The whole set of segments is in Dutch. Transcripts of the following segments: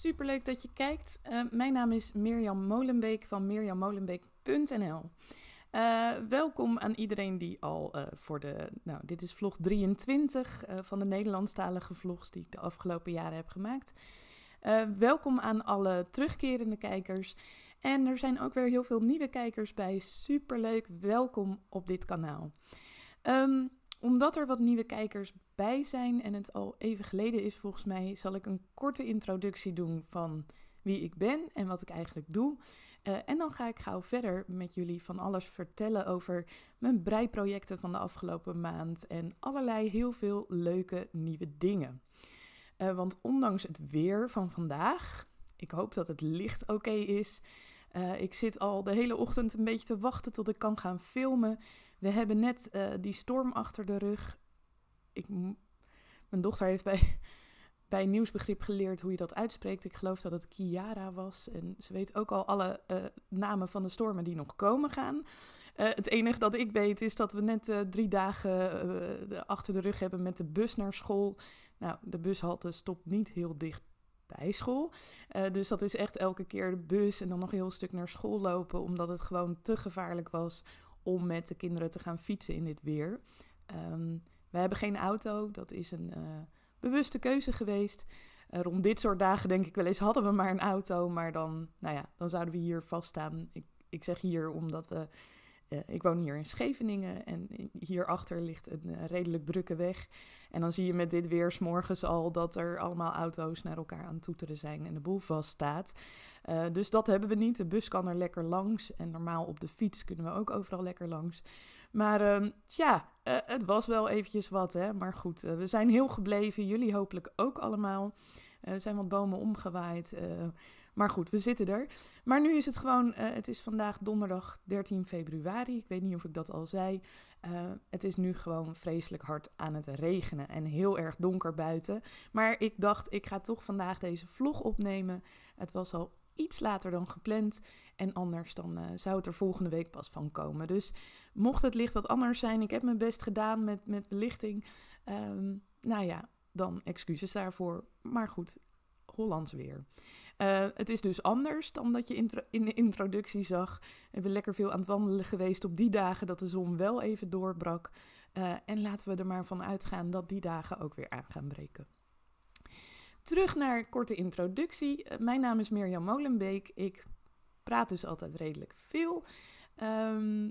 Super leuk dat je kijkt. Eh, mijn naam is Mirjam Molenbeek van mirjammolenbeek.nl. Uh, eh, welkom aan iedereen die al eh, voor de. Nou, dit is vlog 23 van de Nederlandstalige vlogs die ik de afgelopen jaren heb gemaakt. welkom aan alle terugkerende kijkers. En er zijn ook weer heel veel nieuwe kijkers bij. Super leuk. Welkom op dit kanaal. Um, omdat er wat nieuwe kijkers bij zijn en het al even geleden is volgens mij, zal ik een korte introductie doen van wie ik ben en wat ik eigenlijk doe. Eh, en dan ga ik gauw verder met jullie van alles vertellen over mijn breiprojecten van de afgelopen maand en allerlei heel veel leuke nieuwe dingen. Eh, want ondanks het weer van vandaag, ik hoop dat het licht oké is. Uh, ik zit al de hele ochtend een beetje te wachten tot ik kan gaan filmen. We hebben net eh, die storm achter de rug. Ik, mijn dochter heeft bij, bij nieuwsbegrip geleerd hoe je dat uitspreekt. Ik geloof dat het Kiara was. En ze weet ook al alle eh, namen van de stormen die nog komen gaan. Eh, het enige dat ik weet is dat we net uh, drie dagen achter de rug hebben met de bus naar school. Nou, de bushalte stopt niet heel dicht bij school. dus dat is echt elke keer de bus en dan nog een heel stuk naar school lopen, omdat het gewoon te gevaarlijk was om met de kinderen te gaan fietsen in dit weer. Um, we hebben geen auto, dat is een eh, bewuste keuze geweest. Eh, rond dit soort dagen denk ik wel eens hadden we maar een auto, maar dan, nou ja, dan zouden we hier vaststaan. Ik, ik zeg hier omdat we eh, ik woon hier in Scheveningen en hierachter ligt een eh, redelijk drukke weg. En dan zie je met dit weer s'morgens al dat er allemaal auto's naar elkaar aan toeteren zijn en de boel vaststaat. Uh, eh, dus dat hebben we niet. De bus kan er lekker langs en normaal op de fiets kunnen we ook overal lekker langs. Maar ehm, ja, het was wel eventjes wat, hè. Maar goed, we zijn heel gebleven. Jullie hopelijk ook allemaal. Er zijn wat bomen omgewaaid. Maar goed, we zitten er. Maar nu is het gewoon, eh, het is vandaag donderdag 13 februari. Ik weet niet of ik dat al zei. Eh, het is nu gewoon vreselijk hard aan het regenen en heel erg donker buiten. Maar ik dacht, ik ga toch vandaag deze vlog opnemen. Het was al iets later dan gepland. En anders dan eh, zou het er volgende week pas van komen. Dus mocht het licht wat anders zijn, ik heb mijn best gedaan met, met belichting. Ehm, nou ja, dan excuses daarvoor. Maar goed, Hollands weer. Eh, het is dus anders dan dat je in de introductie zag. We hebben lekker veel aan het wandelen geweest op die dagen dat de zon wel even doorbrak. Eh, en laten we er maar van uitgaan dat die dagen ook weer aan gaan breken. Terug naar korte introductie. Eh, mijn naam is Mirjam Molenbeek. Ik praat dus altijd redelijk veel. Ehm,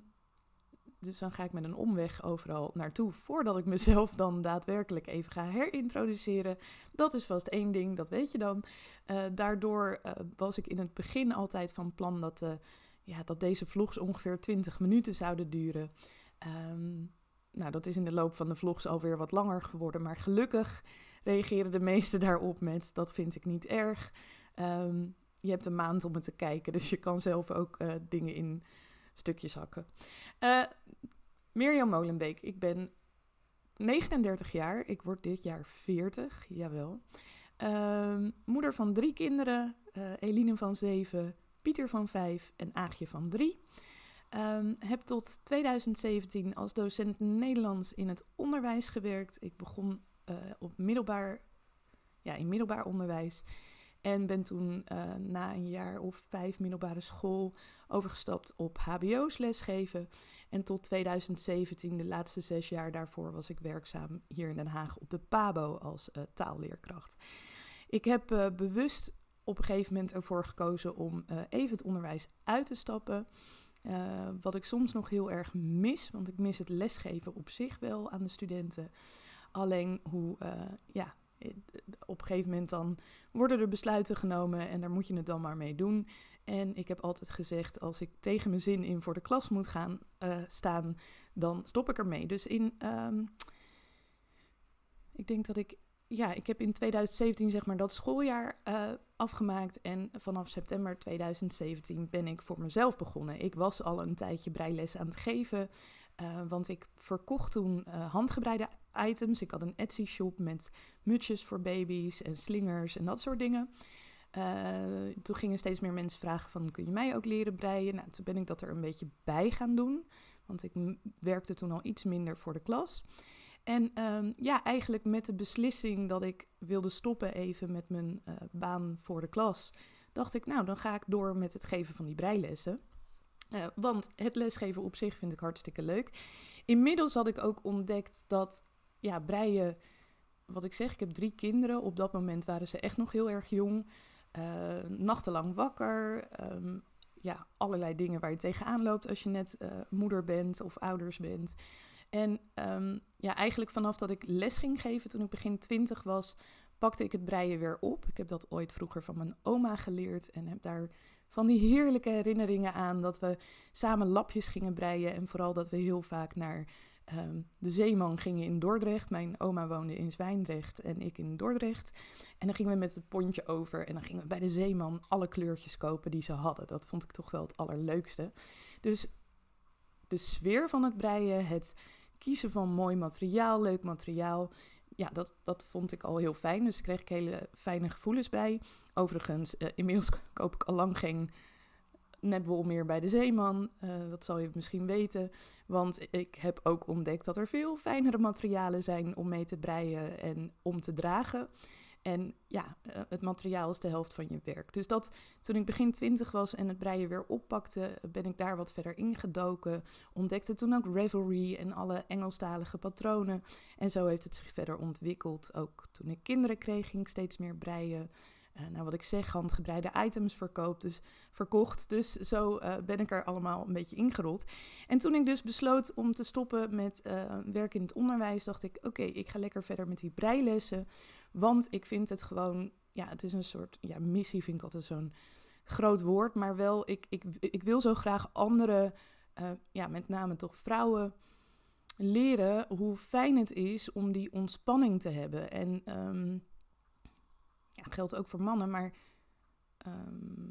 dus dan ga ik met een omweg overal naartoe voordat ik mezelf dan daadwerkelijk even ga herintroduceren. Dat is vast één ding, dat weet je dan. Eh, daardoor eh, was ik in het begin altijd van plan dat, eh, ja, dat deze vlogs ongeveer 20 minuten zouden duren. Ehm, nou, dat is in de loop van de vlogs alweer wat langer geworden. Maar gelukkig reageren de meesten daarop met: dat vind ik niet erg. Ehm, je hebt een maand om het te kijken, dus je kan zelf ook dingen in stukjes hakken. Mirjam Molenbeek, ik ben 39 jaar. Ik word dit jaar 40, jawel. Ehm, moeder van drie kinderen, eh, Eline van zeven, Pieter van vijf en Aagje van drie. Ehm, heb tot 2017 als docent Nederlands in het onderwijs gewerkt. Ik begon eh, op middelbaar, ja, in middelbaar onderwijs. En ben toen eh, na een jaar of vijf middelbare school overgestapt op HBO's lesgeven. En tot 2017, de laatste zes jaar daarvoor, was ik werkzaam hier in Den Haag op de PABO als uh, taalleerkracht. Ik heb eh, bewust op een gegeven moment ervoor gekozen om eh, even het onderwijs uit te stappen. Eh, wat ik soms nog heel erg mis, want ik mis het lesgeven op zich wel aan de studenten. Alleen hoe, ja, op een gegeven moment dan worden er besluiten genomen en daar moet je het dan maar mee doen. En ik heb altijd gezegd, als ik tegen mijn zin in voor de klas moet gaan staan, dan stop ik ermee. Dus in, ehm, ik denk dat ik ja, ik heb in 2017 zeg maar dat schooljaar eh, afgemaakt. En vanaf september 2017 ben ik voor mezelf begonnen. Ik was al een tijdje breiles aan het geven. Eh, want ik verkocht toen eh, handgebreide items. Ik had een Etsy shop met mutjes voor baby's en slingers en dat soort dingen. toen gingen steeds meer mensen vragen van, kun je mij ook leren breien? Nou, toen ben ik dat er een beetje bij gaan doen. Want ik werkte toen al iets minder voor de klas. En ehm, ja, eigenlijk met de beslissing dat ik wilde stoppen even met mijn eh, baan voor de klas, dacht ik, nou, dan ga ik door met het geven van die breilessen. Eh, want het lesgeven op zich vind ik hartstikke leuk. Inmiddels had ik ook ontdekt dat ja, breien, wat ik zeg, ik heb drie kinderen. Op dat moment waren ze echt nog heel erg jong. Uh, nachtenlang wakker. Ehm, ja, allerlei dingen waar je tegenaan loopt als je net moeder bent of ouders bent. En ehm, ja, eigenlijk vanaf dat ik les ging geven toen ik begin 20 was, pakte ik het breien weer op. Ik heb dat ooit vroeger van mijn oma geleerd en heb daar van die heerlijke herinneringen aan dat we samen lapjes gingen breien en vooral dat we heel vaak naar ehm, de Zeeman gingen in Dordrecht. Mijn oma woonde in Zwijndrecht en ik in Dordrecht. En dan gingen we met het pontje over en dan gingen we bij de Zeeman alle kleurtjes kopen die ze hadden. Dat vond ik toch wel het allerleukste. Dus de sfeer van het breien, het kiezen van mooi materiaal, leuk materiaal. Ja, dat, dat vond ik al heel fijn. Dus daar kreeg ik hele fijne gevoelens bij. Overigens, eh, inmiddels koop ik al lang geen netwol meer bij de Zeeman. Eh, dat zal je misschien weten. Want ik heb ook ontdekt dat er veel fijnere materialen zijn om mee te breien en om te dragen. En ja, eh, het materiaal is de helft van je werk. Dus dat, toen ik begin twintig was en het breien weer oppakte, ben ik daar wat verder ingedoken. Ontdekte toen ook Revelry en alle Engelstalige patronen. En zo heeft het zich verder ontwikkeld. Ook toen ik kinderen kreeg, ging ik steeds meer breien. Eh, nou, wat ik zeg, handgebreide items verkoopt, dus verkocht. Dus zo eh, ben ik er allemaal een beetje ingerold. En toen ik dus besloot om te stoppen met werk in het onderwijs, dacht ik: oké, ik ga lekker verder met die breilessen. Want ik vind het gewoon, ja, het is een soort, ja, missie vind ik altijd zo'n groot woord, maar wel, ik, ik, ik wil zo graag andere, eh, ja, met name toch vrouwen, leren hoe fijn het is om die ontspanning te hebben. En um, ja, geldt ook voor mannen, maar ehm,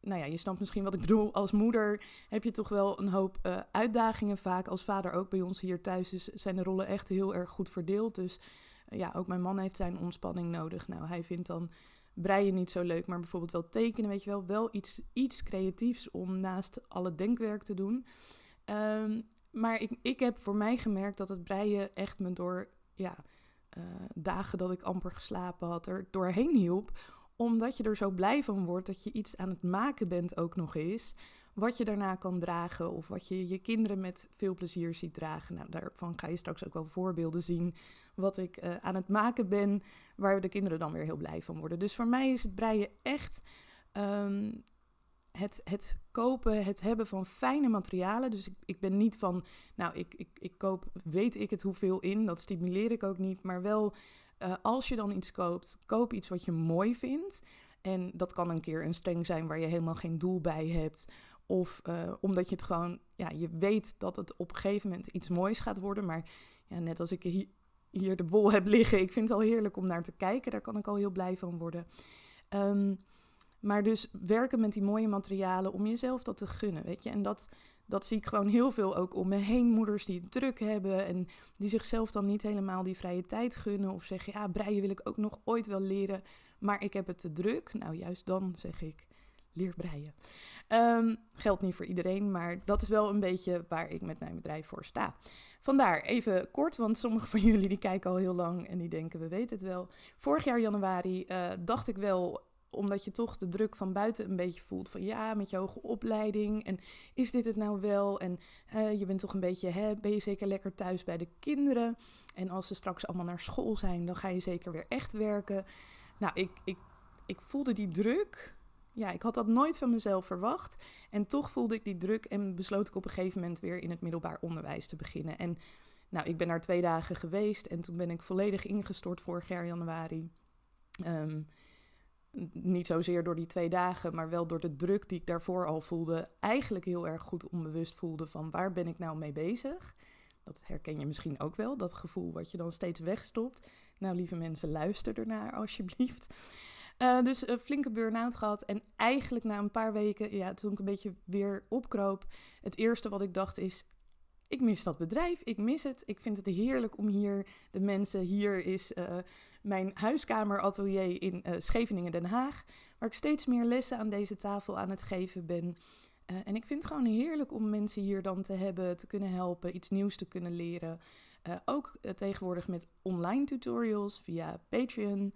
nou ja, je snapt misschien wat ik bedoel. Als moeder heb je toch wel een hoop eh, uitdagingen vaak. Als vader ook bij ons hier thuis zijn de rollen echt heel erg goed verdeeld. Dus ja, ook mijn man heeft zijn ontspanning nodig. Nou, hij vindt dan breien niet zo leuk, maar bijvoorbeeld wel tekenen, weet je wel, wel iets, iets creatiefs om naast alle denkwerk te doen. Ehm, maar ik, ik heb voor mij gemerkt dat het breien echt me door ja, eh, dagen dat ik amper geslapen had, er doorheen hielp. Omdat je er zo blij van wordt dat je iets aan het maken bent ook nog eens wat je daarna kan dragen of wat je je kinderen met veel plezier ziet dragen. Nou, daarvan ga je straks ook wel voorbeelden zien wat ik eh, aan het maken ben, waar de kinderen dan weer heel blij van worden. Dus voor mij is het breien echt ehm, het, het kopen, het hebben van fijne materialen. Dus ik, ik ben niet van, nou, ik, ik, ik koop, weet ik het hoeveel in, dat stimuleer ik ook niet, maar wel. Eh, als je dan iets koopt, koop iets wat je mooi vindt. En dat kan een keer een streng zijn waar je helemaal geen doel bij hebt. Of eh, omdat je het gewoon, ja, je weet dat het op een gegeven moment iets moois gaat worden. Maar ja, net als ik hier, hier de bol heb liggen, ik vind het al heerlijk om naar te kijken. Daar kan ik al heel blij van worden. Ehm, maar dus werken met die mooie materialen om jezelf dat te gunnen, weet je. En dat, dat zie ik gewoon heel veel ook om me heen. Moeders die het druk hebben en die zichzelf dan niet helemaal die vrije tijd gunnen. Of zeggen, ja, breien wil ik ook nog ooit wel leren, maar ik heb het te druk. Nou, juist dan zeg ik, leer breien. Um, geldt niet voor iedereen, maar dat is wel een beetje waar ik met mijn bedrijf voor sta. Vandaar even kort, want sommige van jullie die kijken al heel lang en die denken we weten het wel. Vorig jaar januari eh, dacht ik wel omdat je toch de druk van buiten een beetje voelt. Van ja, met je hoge opleiding. En is dit het nou wel? En eh, je bent toch een beetje, hè, ben je zeker lekker thuis bij de kinderen? En als ze straks allemaal naar school zijn, dan ga je zeker weer echt werken. Nou, ik, ik, ik voelde die druk ja, ik had dat nooit van mezelf verwacht. En toch voelde ik die druk en besloot ik op een gegeven moment weer in het middelbaar onderwijs te beginnen. En nou, ik ben daar twee dagen geweest en toen ben ik volledig ingestort vorig jaar januari. Ehm, niet zozeer door die twee dagen, maar wel door de druk die ik daarvoor al voelde. Eigenlijk heel erg goed onbewust voelde van waar ben ik nou mee bezig. Dat herken je misschien ook wel, dat gevoel wat je dan steeds wegstopt. Nou, lieve mensen, luister ernaar alsjeblieft. Eh, dus een flinke burn-out gehad. En eigenlijk na een paar weken, ja, toen ik een beetje weer opkroop, het eerste wat ik dacht is: ik mis dat bedrijf, ik mis het. Ik vind het heerlijk om hier de mensen. Hier is uh, mijn huiskameratelier in uh, Scheveningen, Den Haag, waar ik steeds meer lessen aan deze tafel aan het geven ben. en ik vind het gewoon heerlijk om mensen hier dan te hebben, te kunnen helpen, iets nieuws te kunnen leren. ook tegenwoordig met online tutorials via Patreon.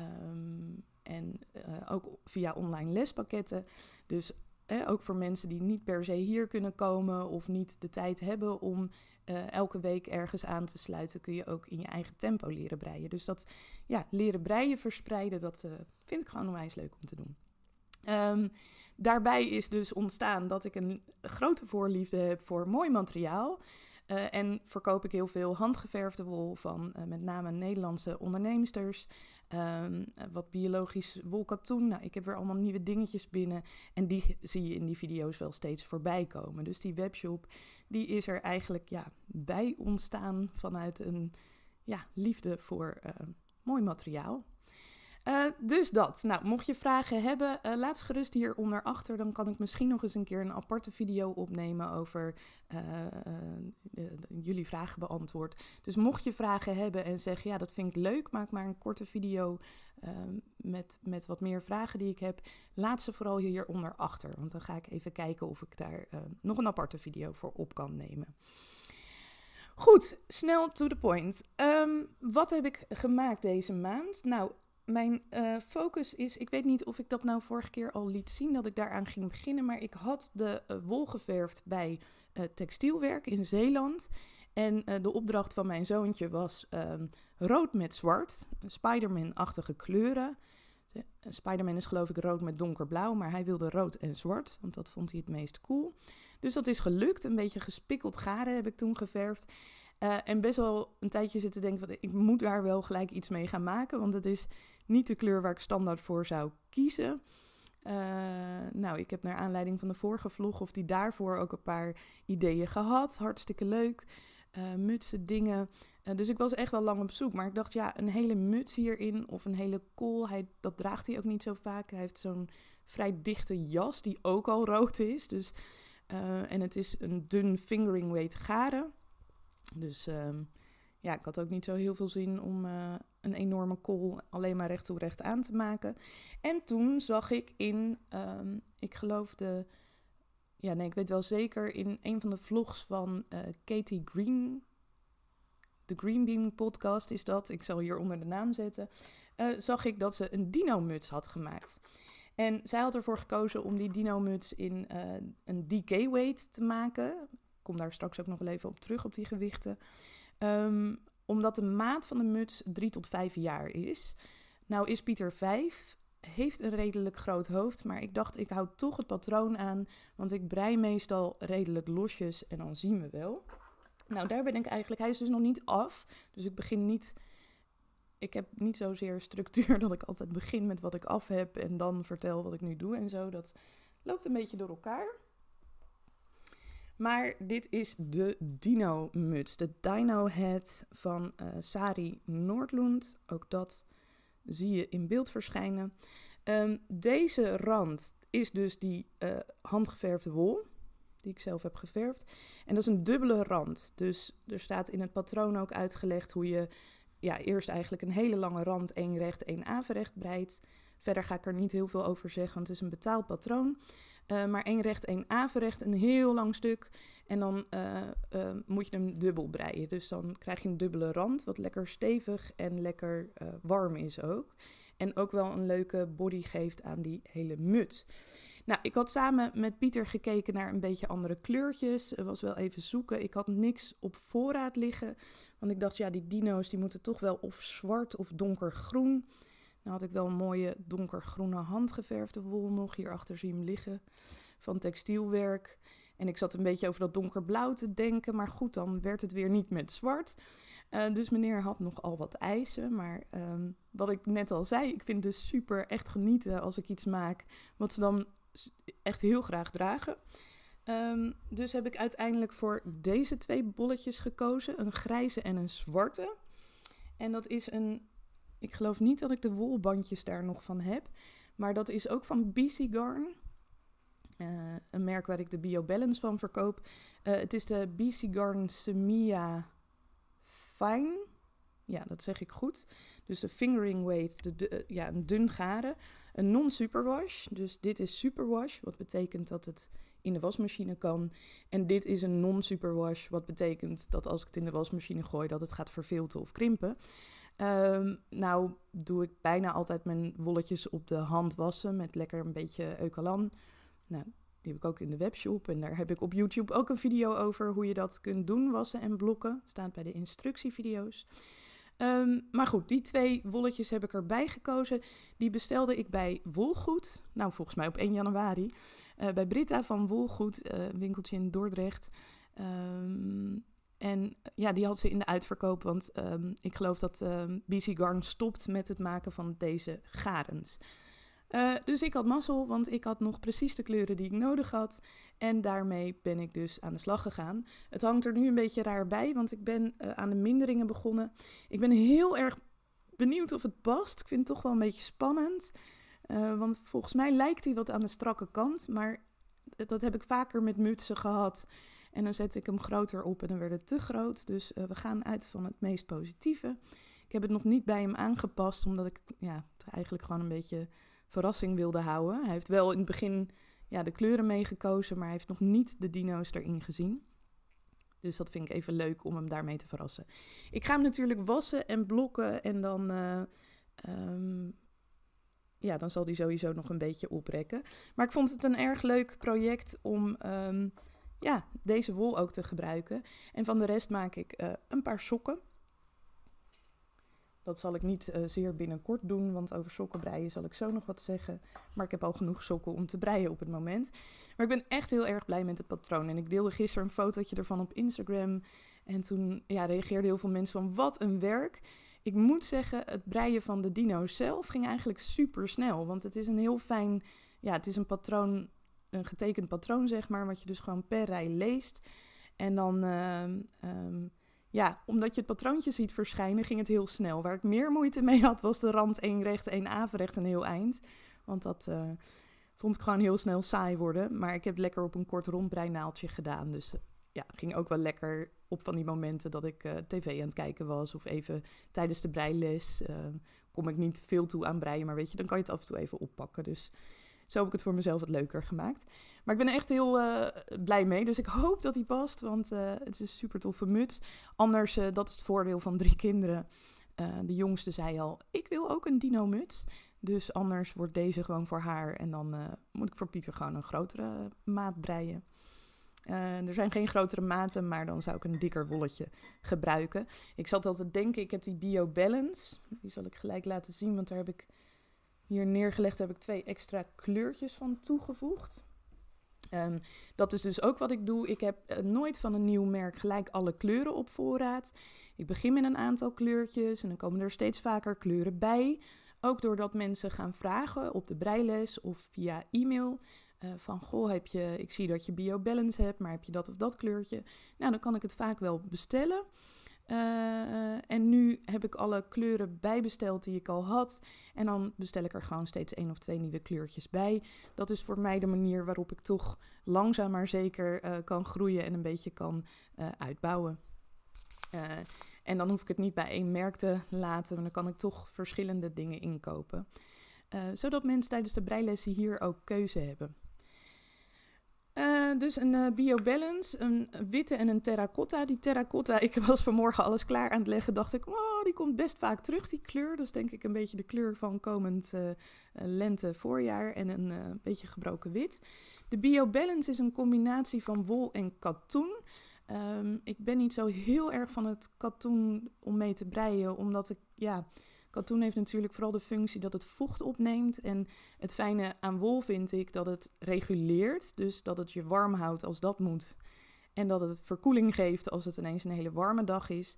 Um, en eh, ook via online lespakketten. Dus eh, ook voor mensen die niet per se hier kunnen komen of niet de tijd hebben om eh, elke week ergens aan te sluiten, kun je ook in je eigen tempo leren breien. Dus dat ja, leren breien, verspreiden, dat vind ik gewoon onwijs leuk om te doen. Ehm, daarbij is dus ontstaan dat ik een grote voorliefde heb voor mooi materiaal. en verkoop ik heel veel handgeverfde wol van met name Nederlandse onderneemsters. Ehm, wat biologisch wolkatoen. Nou, ik heb weer allemaal nieuwe dingetjes binnen. En die zie je in die video's wel steeds voorbij komen. Dus die webshop, die is er eigenlijk ja, bij ontstaan vanuit een ja, liefde voor ehm, mooi materiaal. Eh, dus dat. Nou, mocht je vragen hebben, eh, laat ze gerust hieronder achter. Dan kan ik misschien nog eens een keer een aparte video opnemen over eh, jullie vragen beantwoord. Dus mocht je vragen hebben en zeggen, ja, dat vind ik leuk, maak maar een korte video ehm, met, met wat meer vragen die ik heb. Laat ze vooral hieronder achter, want dan ga ik even kijken of ik daar nog een aparte video voor op kan nemen. Goed, snel to the point. Ehm, wat heb ik gemaakt deze maand? Nou, mijn eh, focus is, ik weet niet of ik dat nou vorige keer al liet zien dat ik daaraan ging beginnen, maar ik had de eh, wol geverfd bij eh, textielwerk in Zeeland. En de opdracht van mijn zoontje was ehm, rood met zwart, Spiderman-achtige kleuren. Spiderman is geloof ik rood met donkerblauw, maar hij wilde rood en zwart, want dat vond hij het meest cool. Dus dat is gelukt, een beetje gespikkeld garen heb ik toen geverfd. en best wel een tijdje zitten denken, van, ik moet daar wel gelijk iets mee gaan maken, want het is niet de kleur waar ik standaard voor zou kiezen. Eh, nou, ik heb naar aanleiding van de vorige vlog of die daarvoor ook een paar ideeën gehad. Hartstikke leuk. Uh, mutsen, dingen. Eh, dus ik was echt wel lang op zoek. Maar ik dacht, ja, een hele muts hierin of een hele kool. Hij, dat draagt hij ook niet zo vaak. Hij heeft zo'n vrij dichte jas die ook al rood is. Dus, en het is een dun fingering weight garen. Dus ehm, ja, ik had ook niet zo heel veel zin om een enorme call alleen maar recht toe recht aan te maken. En toen zag ik in, ehm, ik geloof de, ja nee, ik weet wel zeker, in een van de vlogs van uh, Katie Green, de Green Beam podcast is dat, ik zal hier onder de naam zetten, eh, zag ik dat ze een dino-muts had gemaakt. En zij had ervoor gekozen om die dino-muts in eh, een DK-weight te maken. Ik kom daar straks ook nog wel even op terug, op die gewichten. Ehm, omdat de maat van de muts 3 tot 5 jaar is. Nou is Pieter 5, heeft een redelijk groot hoofd, maar ik dacht ik hou toch het patroon aan, want ik brei meestal redelijk losjes en dan zien we wel. Nou, daar ben ik eigenlijk. Hij is dus nog niet af, dus ik begin niet. Ik heb niet zozeer structuur dat ik altijd begin met wat ik af heb en dan vertel wat ik nu doe en zo. Dat loopt een beetje door elkaar. Maar dit is de dino-muts, de dino-head van uh, Sari Noordlund. Ook dat zie je in beeld verschijnen. Ehm, deze rand is dus die eh, handgeverfde wol, die ik zelf heb geverfd. En dat is een dubbele rand. Dus er staat in het patroon ook uitgelegd hoe je ja, eerst eigenlijk een hele lange rand, één recht, één averecht breidt. Verder ga ik er niet heel veel over zeggen, want het is een betaald patroon. Eh, maar één recht, één averecht, een heel lang stuk. En dan eh, eh, moet je hem dubbel breien. Dus dan krijg je een dubbele rand, wat lekker stevig en lekker warm is ook. En ook wel een leuke body geeft aan die hele mut. Nou, ik had samen met Pieter gekeken naar een beetje andere kleurtjes. was wel even zoeken. Ik had niks op voorraad liggen. Want ik dacht, ja, die dino's die moeten toch wel of zwart of donkergroen. Dan had ik wel een mooie donkergroene handgeverfde wol nog. Hierachter zie hem liggen. Van textielwerk. En ik zat een beetje over dat donkerblauw te denken. Maar goed, dan werd het weer niet met zwart. Eh, dus meneer had nogal wat eisen. Maar ehm, wat ik net al zei, ik vind dus super echt genieten als ik iets maak. Wat ze dan echt heel graag dragen. Ehm, dus heb ik uiteindelijk voor deze twee bolletjes gekozen: een grijze en een zwarte. En dat is een ik geloof niet dat ik de wolbandjes daar nog van heb. Maar dat is ook van BC Garn. Eh, een merk waar ik de BioBalance van verkoop. Eh, het is de BC Garn Semia Fine. Ja, dat zeg ik goed. Dus de fingering weight, de eh, ja, een dun garen. Een non-superwash. Dus dit is superwash, wat betekent dat het in de wasmachine kan. En dit is een non-superwash, wat betekent dat als ik het in de wasmachine gooi, dat het gaat vervilten of krimpen. Ehm, nou doe ik bijna altijd mijn wolletjes op de hand wassen met lekker een beetje eucalan. Nou, die heb ik ook in de webshop en daar heb ik op YouTube ook een video over hoe je dat kunt doen, wassen en blokken. Staat bij de instructievideo's. Ehm, maar goed, die twee wolletjes heb ik erbij gekozen. Die bestelde ik bij Wolgoed. Nou, volgens mij op 1 januari. Eh, bij Britta van Wolgoed, uh, winkeltje in Dordrecht. Ehm, en eh, ja, die had ze in de uitverkoop, want ehm, ik geloof dat um, ehm, BC Garn stopt met het maken van deze garens. Eh, dus ik had mazzel, want ik had nog precies de kleuren die ik nodig had. En daarmee ben ik dus aan de slag gegaan. Het hangt er nu een beetje raar bij, want ik ben eh, aan de minderingen begonnen. Ik ben heel erg benieuwd of het past. Ik vind het toch wel een beetje spannend. want volgens mij lijkt hij wat aan de strakke kant. Maar dat heb ik vaker met mutsen gehad. En dan zet ik hem groter op en dan werd het te groot. Dus eh, we gaan uit van het meest positieve. Ik heb het nog niet bij hem aangepast, omdat ik ja, het eigenlijk gewoon een beetje verrassing wilde houden. Hij heeft wel in het begin ja, de kleuren meegekozen, maar hij heeft nog niet de dino's erin gezien. Dus dat vind ik even leuk om hem daarmee te verrassen. Ik ga hem natuurlijk wassen en blokken en dan... Eh, ehm, ja, dan zal die sowieso nog een beetje oprekken. Maar ik vond het een erg leuk project om ehm, ja, deze wol ook te gebruiken. En van de rest maak ik eh, een paar sokken. Dat zal ik niet eh, zeer binnenkort doen, want over sokken breien zal ik zo nog wat zeggen. Maar ik heb al genoeg sokken om te breien op het moment. Maar ik ben echt heel erg blij met het patroon. En ik deelde gisteren een fotootje ervan op Instagram. En toen ja, reageerden heel veel mensen van wat een werk. Ik moet zeggen, het breien van de dino zelf ging eigenlijk super snel. Want het is een heel fijn, ja, het is een patroon een getekend patroon, zeg maar, wat je dus gewoon per rij leest. En dan, ehm, ehm, ja, omdat je het patroontje ziet verschijnen, ging het heel snel. Waar ik meer moeite mee had, was de rand één recht, één averecht een heel eind. Want dat eh, vond ik gewoon heel snel saai worden. Maar ik heb het lekker op een kort rondbreinaaltje gedaan. Dus eh, ja, ging ook wel lekker op van die momenten dat ik eh, tv aan het kijken was. Of even tijdens de breiles ehm, kom ik niet veel toe aan breien. Maar weet je, dan kan je het af en toe even oppakken. Dus zo heb ik het voor mezelf wat leuker gemaakt. Maar ik ben er echt heel eh, blij mee. Dus ik hoop dat die past, want eh, het is een super toffe muts. Anders, eh, dat is het voordeel van drie kinderen. de jongste zei al, ik wil ook een dino-muts. Dus anders wordt deze gewoon voor haar. En dan moet ik voor Pieter gewoon een grotere maat breien. er zijn geen grotere maten, maar dan zou ik een dikker wolletje gebruiken. Ik zat altijd denken, ik heb die Bio Balance. Die zal ik gelijk laten zien, want daar heb ik hier neergelegd heb ik twee extra kleurtjes van toegevoegd. Ehm, dat is dus ook wat ik doe. Ik heb eh, nooit van een nieuw merk gelijk alle kleuren op voorraad. Ik begin met een aantal kleurtjes en dan komen er steeds vaker kleuren bij. Ook doordat mensen gaan vragen op de breiles of via e-mail. Eh, van goh, heb je, ik zie dat je BioBalance hebt, maar heb je dat of dat kleurtje? Nou, dan kan ik het vaak wel bestellen. Eh, eh, en nu heb ik alle kleuren bijbesteld die ik al had. En dan bestel ik er gewoon steeds één of twee nieuwe kleurtjes bij. Dat is voor mij de manier waarop ik toch langzaam maar zeker eh, kan groeien en een beetje kan uitbouwen. en dan hoef ik het niet bij één merk te laten, want dan kan ik toch verschillende dingen inkopen. zodat mensen tijdens de breilessen hier ook keuze hebben. Eh, dus een bio eh, biobalance, een witte en een terracotta. Die terracotta, ik was vanmorgen alles klaar aan het leggen. Dacht ik, oh, die komt best vaak terug, die kleur. Dat is denk ik een beetje de kleur van komend uh, lente, voorjaar en een beetje gebroken wit. De biobalance is een combinatie van wol en katoen. Ehm, ik ben niet zo heel erg van het katoen om mee te breien, omdat ik, ja, Katoen heeft natuurlijk vooral de functie dat het vocht opneemt. En het fijne aan wol vind ik dat het reguleert. Dus dat het je warm houdt als dat moet. En dat het verkoeling geeft als het ineens een hele warme dag is.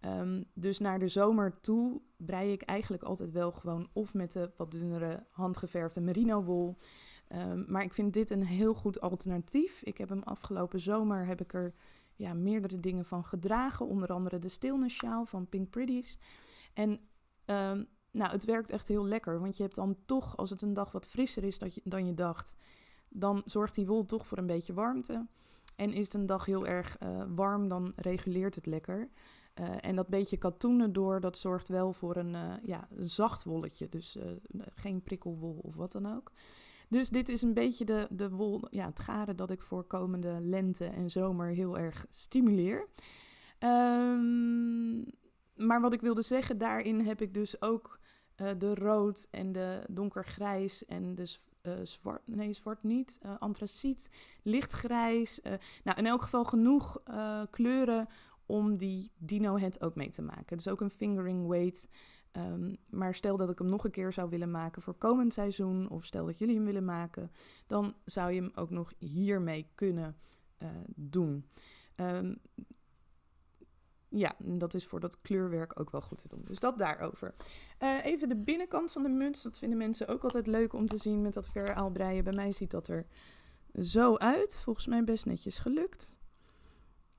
Ehm, dus naar de zomer toe brei ik eigenlijk altijd wel gewoon of met de wat dunnere handgeverfde merino wol. Ehm, maar ik vind dit een heel goed alternatief. Ik heb hem afgelopen zomer heb ik er ja, meerdere dingen van gedragen. Onder andere de stilnessjaal van Pink Pretties. En Ehm, nou, het werkt echt heel lekker. Want je hebt dan toch, als het een dag wat frisser is dan je, dan je dacht, dan zorgt die wol toch voor een beetje warmte. En is het een dag heel erg eh, warm, dan reguleert het lekker. Eh, en dat beetje katoenen door, dat zorgt wel voor een, eh, ja, zacht wolletje. Dus geen prikkelwol of wat dan ook. Dus dit is een beetje de, de wol, ja, het garen dat ik voor komende lente en zomer heel erg stimuleer. Ehm maar wat ik wilde zeggen, daarin heb ik dus ook eh, de rood en de donkergrijs en de eh, zwart, nee zwart niet, uh, eh, antraciet, lichtgrijs. nou, in elk geval genoeg kleuren om die dino head ook mee te maken. Dus ook een fingering weight. Ehm, maar stel dat ik hem nog een keer zou willen maken voor komend seizoen, of stel dat jullie hem willen maken, dan zou je hem ook nog hiermee kunnen doen. Ehm, ja, en dat is voor dat kleurwerk ook wel goed te doen. Dus dat daarover. Eh, even de binnenkant van de muts. Dat vinden mensen ook altijd leuk om te zien met dat verhaalbreien. Bij mij ziet dat er zo uit. Volgens mij best netjes gelukt.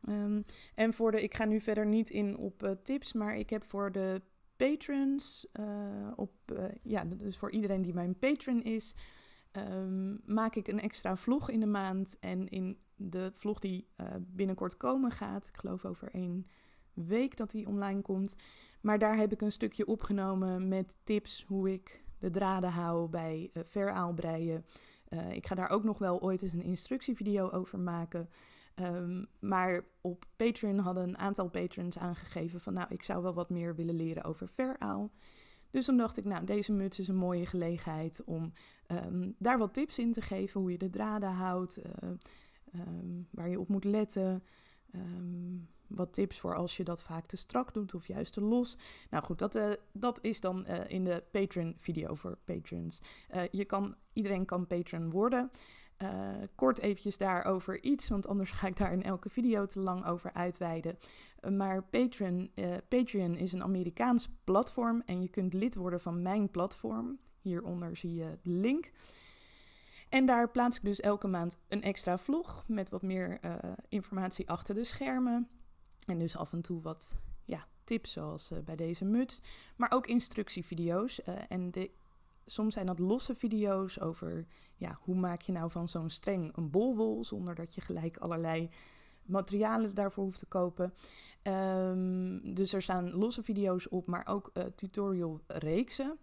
Ehm, en voor de, ik ga nu verder niet in op eh, tips, maar ik heb voor de patrons, eh, op, ja, dus voor iedereen die mijn patron is, ehm, maak ik een extra vlog in de maand. En in de vlog die binnenkort komen gaat, ik geloof over één week dat die online komt. Maar daar heb ik een stukje opgenomen met tips hoe ik de draden hou bij uh, veraalbreien. Eh, ik ga daar ook nog wel ooit eens een instructievideo over maken. Ehm, maar op Patreon hadden een aantal patrons aangegeven van nou, ik zou wel wat meer willen leren over veraal. Dus dan dacht ik, nou, deze muts is een mooie gelegenheid om ehm, daar wat tips in te geven. Hoe je de draden houdt, eh, ehm, waar je op moet letten wat tips voor als je dat vaak te strak doet of juist te los. Nou goed, dat, eh, dat is dan eh, in de Patreon-video voor patrons. Eh, je kan, iedereen kan patron worden. kort eventjes daarover iets, want anders ga ik daar in elke video te lang over uitweiden. Maar Patreon, Patreon is een Amerikaans platform en je kunt lid worden van mijn platform. Hieronder zie je de link. En daar plaats ik dus elke maand een extra vlog met wat meer informatie achter de schermen. En dus af en toe wat ja, tips, zoals eh, bij deze muts. Maar ook instructievideo's. Eh, en de, soms zijn dat losse video's over ja, hoe maak je nou van zo'n streng een bolwol... zonder dat je gelijk allerlei materialen daarvoor hoeft te kopen. Ehm, dus er staan losse video's op, maar ook eh, tutorial reeksen.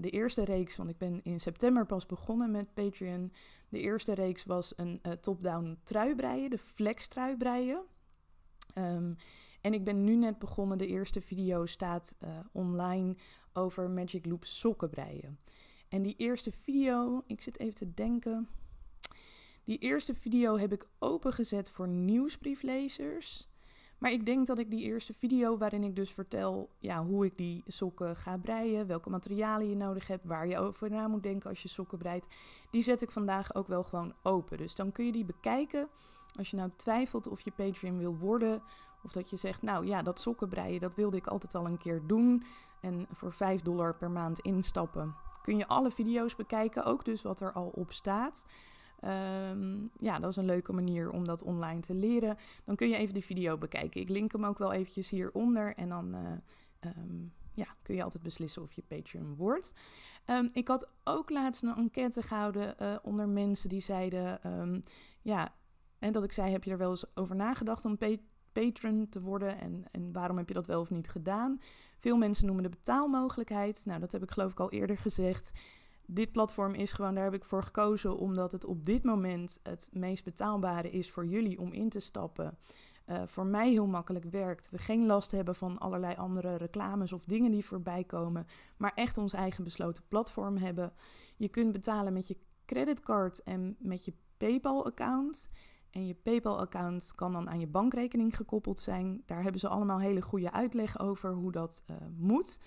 de eerste reeks, want ik ben in september pas begonnen met Patreon. De eerste reeks was een top-down trui breien, de flex trui breien. Ehm, en ik ben nu net begonnen. De eerste video staat eh, online over Magic Loop sokken breien. En die eerste video, ik zit even te denken. Die eerste video heb ik opengezet voor nieuwsbrieflezers. Maar ik denk dat ik die eerste video waarin ik dus vertel ja, hoe ik die sokken ga breien, welke materialen je nodig hebt, waar je over na moet denken als je sokken breidt, die zet ik vandaag ook wel gewoon open. Dus dan kun je die bekijken. Als je nou twijfelt of je Patreon wil worden, of dat je zegt, nou ja, dat sokken breien, dat wilde ik altijd al een keer doen. En voor 5 dollar per maand instappen kun je alle video's bekijken, ook dus wat er al op staat. Ehm, ja, dat is een leuke manier om dat online te leren. Dan kun je even de video bekijken. Ik link hem ook wel eventjes hieronder. En dan eh, ehm, ja, kun je altijd beslissen of je Patreon wordt. Ehm, ik had ook laatst een enquête gehouden eh, onder mensen die zeiden... ja, en dat ik zei, heb je er wel eens over nagedacht om Patreon patron te worden en, en waarom heb je dat wel of niet gedaan? Veel mensen noemen de betaalmogelijkheid. Nou, dat heb ik geloof ik al eerder gezegd dit platform is gewoon, daar heb ik voor gekozen omdat het op dit moment het meest betaalbare is voor jullie om in te stappen. Eh, voor mij heel makkelijk werkt. We geen last hebben van allerlei andere reclames of dingen die voorbij komen. Maar echt ons eigen besloten platform hebben. Je kunt betalen met je creditcard en met je PayPal-account. En je PayPal-account kan dan aan je bankrekening gekoppeld zijn. Daar hebben ze allemaal hele goede uitleg over hoe dat eh, moet.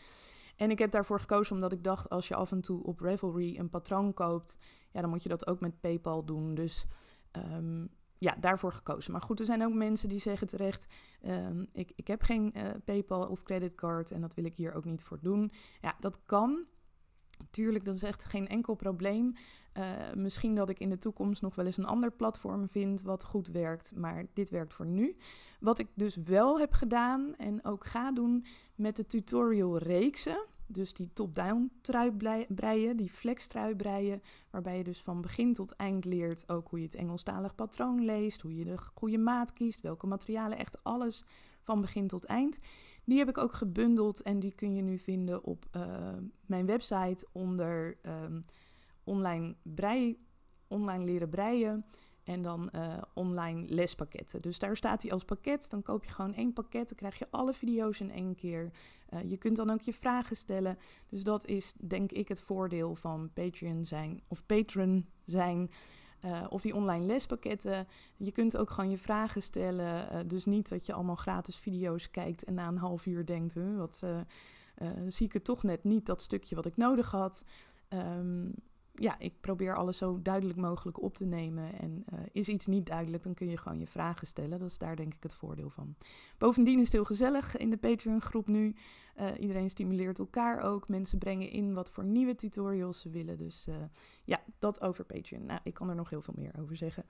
En ik heb daarvoor gekozen omdat ik dacht, als je af en toe op Ravelry een patroon koopt, ja, dan moet je dat ook met PayPal doen. Dus ehm, ja, daarvoor gekozen. Maar goed, er zijn ook mensen die zeggen terecht, ehm, ik, ik heb geen eh, PayPal of creditcard en dat wil ik hier ook niet voor doen. Ja, dat kan tuurlijk, dat is echt geen enkel probleem. Eh, misschien dat ik in de toekomst nog wel eens een ander platform vind wat goed werkt, maar dit werkt voor nu. Wat ik dus wel heb gedaan en ook ga doen met de tutorial reeksen. Dus die top-down trui breien, die flex trui breien, waarbij je dus van begin tot eind leert ook hoe je het Engelstalig patroon leest, hoe je de goede maat kiest, welke materialen, echt alles van begin tot eind. Die heb ik ook gebundeld en die kun je nu vinden op eh, mijn website onder ehm, online, brei, online leren breien en dan eh, online lespakketten. Dus daar staat hij als pakket. Dan koop je gewoon één pakket, dan krijg je alle video's in één keer. Eh, je kunt dan ook je vragen stellen. Dus dat is denk ik het voordeel van Patreon zijn of patron zijn. Eh, of die online lespakketten. Je kunt ook gewoon je vragen stellen. Eh, dus niet dat je allemaal gratis video's kijkt en na een half uur denkt: wat eh, zie ik het toch net niet, dat stukje wat ik nodig had. Ehm, ja, ik probeer alles zo duidelijk mogelijk op te nemen. En eh, is iets niet duidelijk, dan kun je gewoon je vragen stellen. Dat is daar denk ik het voordeel van. Bovendien is het heel gezellig in de Patreon-groep nu. Eh, iedereen stimuleert elkaar ook. Mensen brengen in wat voor nieuwe tutorials ze willen. Dus eh, ja, dat over Patreon. Nou, ik kan er nog heel veel meer over zeggen.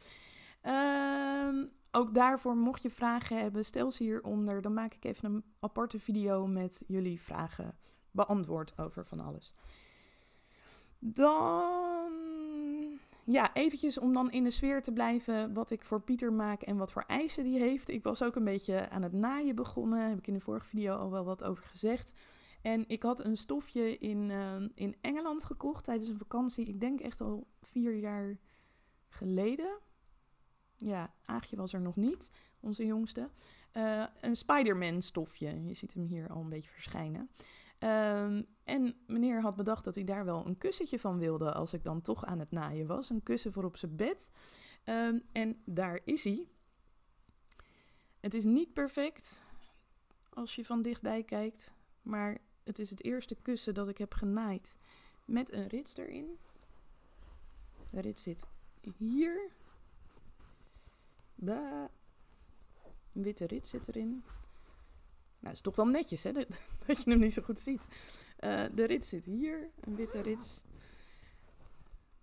Ehm, ook daarvoor, mocht je vragen hebben, stel ze hieronder. Dan maak ik even een aparte video met jullie vragen beantwoord over van alles. Dan, ja, eventjes om dan in de sfeer te blijven wat ik voor Pieter maak en wat voor eisen die heeft. Ik was ook een beetje aan het naaien begonnen, heb ik in de vorige video al wel wat over gezegd. En ik had een stofje in, eh, in Engeland gekocht tijdens een vakantie. Ik denk echt al vier jaar geleden. Ja, Aagje was er nog niet, onze jongste. Eh, een Spider-Man stofje. Je ziet hem hier al een beetje verschijnen. Ehm, en meneer had bedacht dat hij daar wel een kussentje van wilde als ik dan toch aan het naaien was. Een kussen voor op zijn bed. Ehm, en daar is hij. Het is niet perfect als je van dichtbij kijkt, maar het is het eerste kussen dat ik heb genaaid met een rits erin. De rits zit hier. Bah. Een witte rits zit erin. Nou, is toch wel netjes, hè? dat je hem niet zo goed ziet. Eh, de rits zit hier, een witte rits.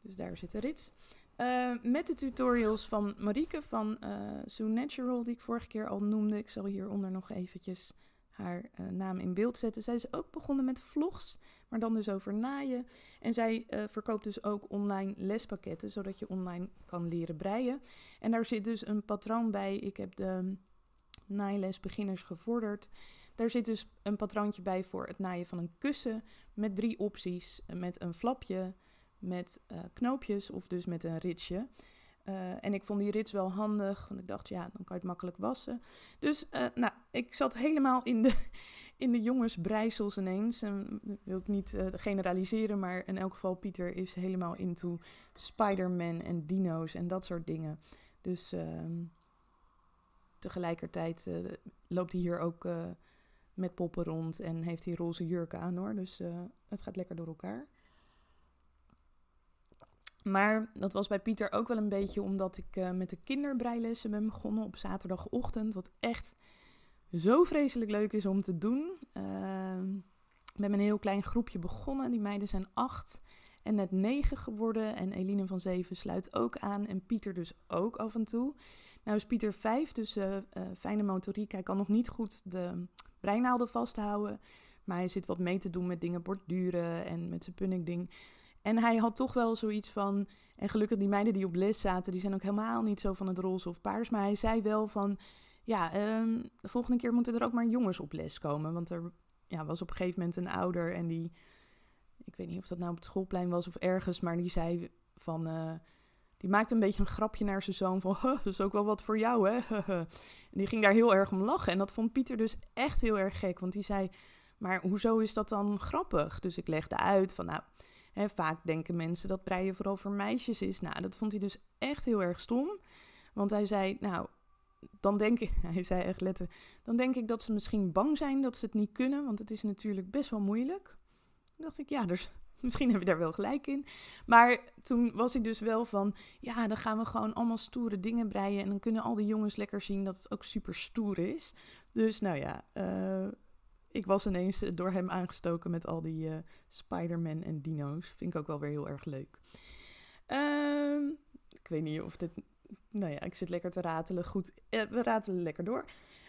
Dus daar zit de rits. Eh, met de tutorials van Marieke van uh, Soon Natural, die ik vorige keer al noemde. Ik zal hieronder nog eventjes haar naam in beeld zetten. Zij is ook begonnen met vlogs, maar dan dus over naaien. En zij verkoopt dus ook online lespakketten, zodat je online kan leren breien. En daar zit dus een patroon bij. Ik heb de mm, naailes beginners gevorderd. Daar zit dus een patroontje bij voor het naaien van een kussen met drie opties. Eh, met een flapje, met eh, knoopjes of dus met een ritsje. Eh, en ik vond die rits wel handig, want ik dacht, ja, dan kan je het makkelijk wassen. Dus nou, ik zat helemaal in de, in de jongensbreisels ineens. En mm, mm, wil ik niet generaliseren, maar in elk geval, Pieter is helemaal into Spider-Man en dino's en dat soort dingen. Dus ehm, tegelijkertijd loopt hij hier ook met poppen rond en heeft hij roze jurk aan hoor. Dus eh, het gaat lekker door elkaar. Maar dat was bij Pieter ook wel een beetje omdat ik eh, met de kinderbreilessen ben begonnen op zaterdagochtend. Wat echt zo vreselijk leuk is om te doen. Ehm, ik ben met een heel klein groepje begonnen. Die meiden zijn acht en net negen geworden. En Eline van zeven sluit ook aan en Pieter dus ook af en toe. Nou is Pieter vijf, dus eh, fijne motoriek. Hij kan nog niet goed de breinaalden vasthouden, Maar hij zit wat mee te doen met dingen borduren en met zijn punningding. En hij had toch wel zoiets van. En gelukkig die meiden die op les zaten, die zijn ook helemaal niet zo van het roze of paars. Maar hij zei wel van. Ja, ehm, de volgende keer moeten er ook maar jongens op les komen. Want er ja, was op een gegeven moment een ouder en die. Ik weet niet of dat nou op het schoolplein was of ergens, maar die zei van. Eh, die maakte een beetje een grapje naar zijn zoon van, dat is ook wel wat voor jou, hè? die ging daar heel erg om lachen. En dat vond Pieter dus echt heel erg gek, want die zei, maar hoezo is dat dan grappig? Dus ik legde uit van, nou, hè, vaak denken mensen dat breien vooral voor meisjes is. Nou, dat vond hij dus echt heel erg stom, want hij zei, nou, dan denk ik, hij zei echt letterlijk, dan denk ik dat ze misschien bang zijn dat ze het niet kunnen, want het is natuurlijk best wel moeilijk. Dan dacht ik, ja, er dus Misschien heb je daar wel gelijk in. Maar toen was ik dus wel van, ja, dan gaan we gewoon allemaal stoere dingen breien. En dan kunnen al die jongens lekker zien dat het ook super stoer is. Dus nou ja, eh, ik was ineens door hem aangestoken met al die uh, Spider-Man en dino's. Vind ik ook wel weer heel erg leuk. Ehm, ik weet niet of dit... Nou ja, ik zit lekker te ratelen. Goed, eh, we ratelen lekker door.